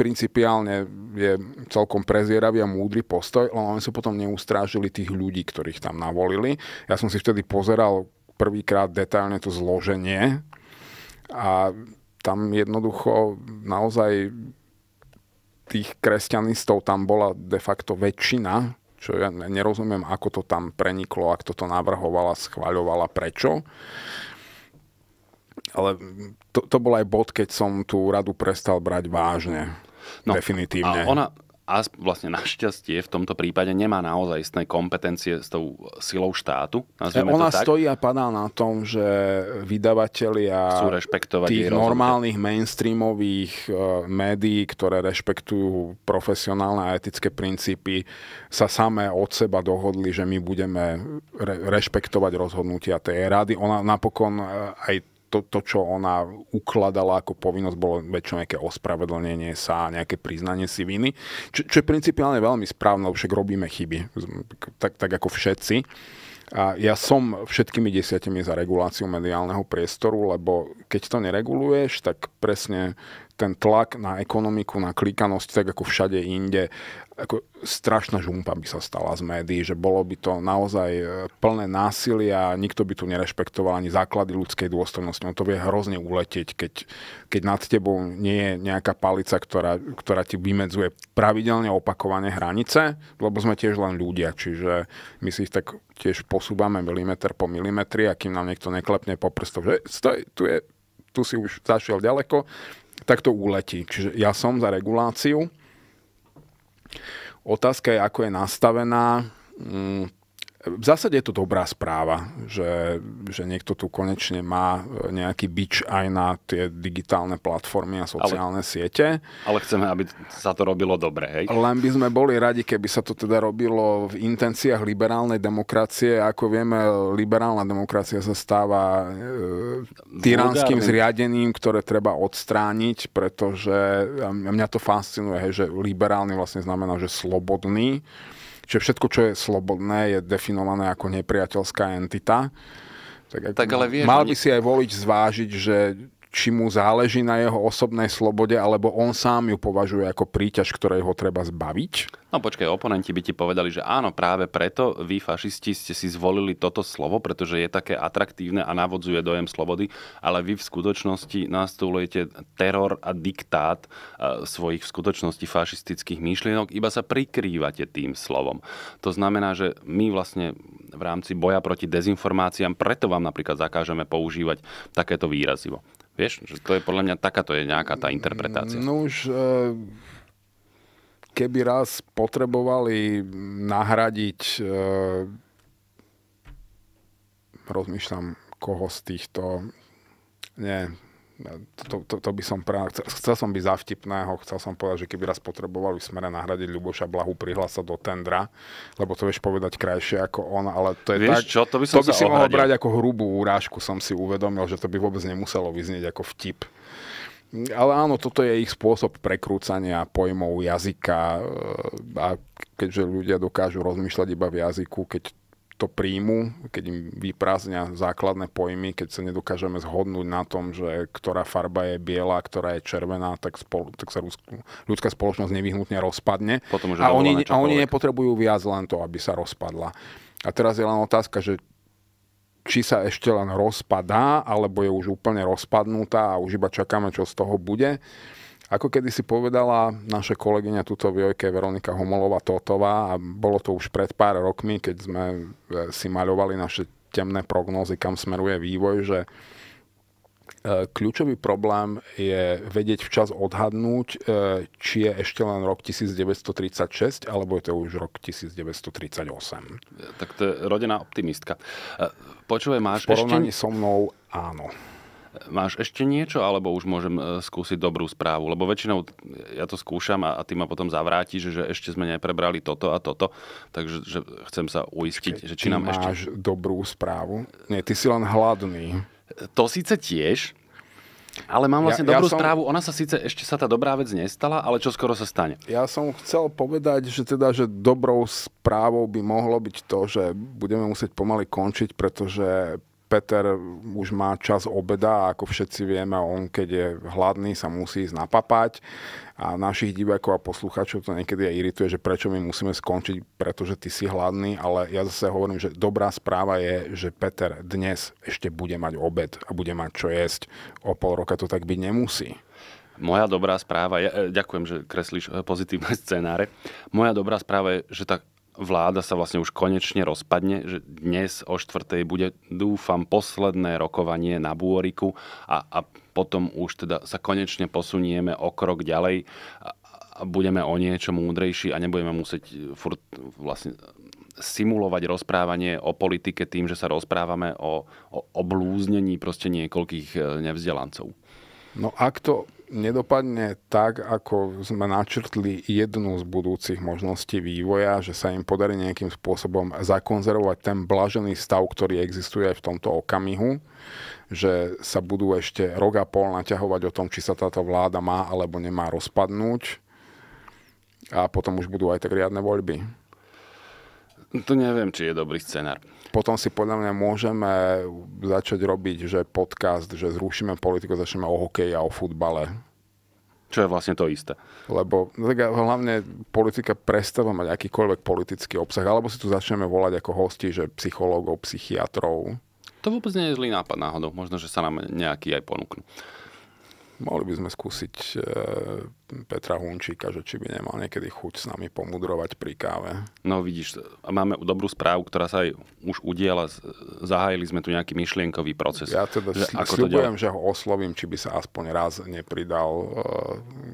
principiálne je celkom prezieravý a múdry postoj, ale oni sa potom neustrážili tých ľudí, ktorých tam navolili. Ja som si vtedy pozeral prvýkrát detailne to zloženie a tam jednoducho naozaj tých kresťanistov tam bola de facto väčšina, čo ja nerozumiem, ako to tam preniklo, ak to navrhovala, schvaľovala, prečo. Ale to, to bol aj bod, keď som tú radu prestal brať vážne. No, Definitívne. A ona, a vlastne našťastie v tomto prípade nemá naozaj istné kompetencie s tou silou štátu. Ona to tak. stojí a padá na tom, že vydavatelia tých normálnych mainstreamových e, médií, ktoré rešpektujú profesionálne a etické princípy, sa samé od seba dohodli, že my budeme re- rešpektovať rozhodnutia tej rady. Ona napokon e, aj to, to, čo ona ukladala ako povinnosť, bolo väčšinou nejaké ospravedlnenie sa, nejaké priznanie si viny, čo, čo je principiálne veľmi správne, lebo však robíme chyby, tak, tak ako všetci. A ja som všetkými desiatimi za reguláciu mediálneho priestoru, lebo keď to nereguluješ, tak presne ten tlak na ekonomiku, na klikanosť, tak ako všade inde, ako strašná žumpa by sa stala z médií, že bolo by to naozaj e, plné násilia, nikto by tu nerešpektoval ani základy ľudskej dôstojnosti. On no to vie hrozne uletieť, keď, keď nad tebou nie je nejaká palica, ktorá, ktorá ti vymedzuje pravidelne opakované hranice, lebo sme tiež len ľudia, čiže my si ich tak tiež posúbame, milimeter po milimetri a kým nám niekto neklepne po prstoch, že stoj, tu, je, tu si už zašiel ďaleko, tak to uletí. Čiže ja som za reguláciu, Otázka je, ako je nastavená. Mm, v zásade je to dobrá správa, že, že niekto tu konečne má e, nejaký bič aj na tie digitálne platformy a sociálne ale, siete. Ale chceme, aby sa to robilo dobre, hej? Len by sme boli radi, keby sa to teda robilo v intenciách liberálnej demokracie. Ako vieme, liberálna demokracia sa stáva e, tyranským zriadením, ktoré treba odstrániť, pretože mňa to fascinuje, hej, že liberálny vlastne znamená, že slobodný. Čiže všetko, čo je slobodné, je definované ako nepriateľská entita. Tak, tak ale vieš, mal by si aj volič zvážiť, že či mu záleží na jeho osobnej slobode, alebo on sám ju považuje ako príťaž, ktorej ho treba zbaviť? No počkaj, oponenti by ti povedali, že áno, práve preto vy fašisti ste si zvolili toto slovo, pretože je také atraktívne a navodzuje dojem slobody, ale vy v skutočnosti nastúlujete teror a diktát e, svojich v skutočnosti fašistických myšlienok, iba sa prikrývate tým slovom. To znamená, že my vlastne v rámci boja proti dezinformáciám, preto vám napríklad zakážeme používať takéto výrazivo. Vieš, že to je podľa mňa takáto je nejaká tá interpretácia. No už e, keby raz potrebovali nahradiť e, rozmýšľam, koho z týchto nie, to, to, to by som práve, chcel, chcel som byť zavtipného, chcel som povedať, že keby raz potrebovali v smere nahradiť Ľuboša Blahu, prihlásať do tendra, lebo to vieš povedať krajšie ako on, ale to je vieš tak, čo, to by, som to by si mohol brať ako hrubú úrážku, som si uvedomil, že to by vôbec nemuselo vyznieť ako vtip. Ale áno, toto je ich spôsob prekrúcania pojmov jazyka e, a keďže ľudia dokážu rozmýšľať iba v jazyku, keď to príjmu, keď im vyprázdňa základné pojmy, keď sa nedokážeme zhodnúť na tom, že ktorá farba je biela, ktorá je červená, tak, spol, tak sa ľudská spoločnosť nevyhnutne rozpadne. Potom a, oni, a oni nepotrebujú viac len to, aby sa rozpadla. A teraz je len otázka, že či sa ešte len rozpadá, alebo je už úplne rozpadnutá a už iba čakáme, čo z toho bude. Ako kedy si povedala naša kolegyňa tuto v Jojke Veronika Homolová-Totová a bolo to už pred pár rokmi, keď sme e, si maľovali naše temné prognózy, kam smeruje vývoj, že e, Kľúčový problém je vedieť včas odhadnúť, e, či je ešte len rok 1936, alebo je to už rok 1938. Tak to je rodená optimistka. Počúvaj, máš v porovnaní ešte... so mnou áno. Máš ešte niečo, alebo už môžem e, skúsiť dobrú správu? Lebo väčšinou ja to skúšam a, a ty ma potom zavrátiš, že ešte sme neprebrali toto a toto. Takže že chcem sa uistiť, Ačkej, že či nám máš ešte... máš dobrú správu? Nie, ty si len hladný. E, to síce tiež, ale mám vlastne ja, ja dobrú som... správu, ona sa síce ešte sa tá dobrá vec nestala, ale čo skoro sa stane. Ja som chcel povedať, že teda, že dobrou správou by mohlo byť to, že budeme musieť pomaly končiť, pretože Peter už má čas obeda a ako všetci vieme, on keď je hladný, sa musí ísť napapať a našich divákov a poslucháčov to niekedy aj irituje, že prečo my musíme skončiť, pretože ty si hladný, ale ja zase hovorím, že dobrá správa je, že Peter dnes ešte bude mať obed a bude mať čo jesť. O pol roka to tak byť nemusí. Moja dobrá správa, ja, e, ďakujem, že kreslíš e, pozitívne scenáre. Moja dobrá správa je, že tá vláda sa vlastne už konečne rozpadne, že dnes o štvrtej bude, dúfam, posledné rokovanie na Búoriku a, a potom už teda sa konečne posunieme o krok ďalej a, a budeme o niečo múdrejší a nebudeme musieť furt vlastne simulovať rozprávanie o politike tým, že sa rozprávame o, o, o blúznení proste niekoľkých eh, nevzdelancov. No ak to nedopadne tak, ako sme načrtli jednu z budúcich možností vývoja, že sa im podarí nejakým spôsobom zakonzervovať ten blažený stav, ktorý existuje aj v tomto okamihu, že sa budú ešte rok a pol naťahovať o tom, či sa táto vláda má alebo nemá rozpadnúť a potom už budú aj tak riadne voľby. To neviem, či je dobrý scenár potom si podľa mňa môžeme začať robiť, že podcast, že zrušíme politiku, začneme o hokeji a o futbale. Čo je vlastne to isté. Lebo no tak hlavne politika prestáva mať akýkoľvek politický obsah, alebo si tu začneme volať ako hosti, že psychológov, psychiatrov. To vôbec nie je zlý nápad náhodou, možno, že sa nám nejaký aj ponúknú mohli by sme skúsiť e, Petra Hunčíka, že či by nemal niekedy chuť s nami pomudrovať pri káve. No vidíš, máme dobrú správu, ktorá sa aj už udiela. Zahájili sme tu nejaký myšlienkový proces. Ja teda že, ako sľubujem, to že ho oslovím, či by sa aspoň raz nepridal e,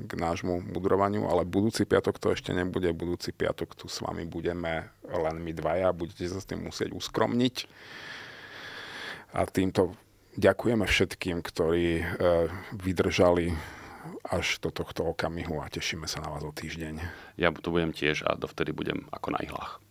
k nášmu mudrovaniu, ale budúci piatok to ešte nebude. Budúci piatok tu s vami budeme len my dvaja. Budete sa s tým musieť uskromniť. A týmto Ďakujeme všetkým, ktorí e, vydržali až do tohto okamihu a tešíme sa na vás o týždeň. Ja tu budem tiež a dovtedy budem ako na ihlách.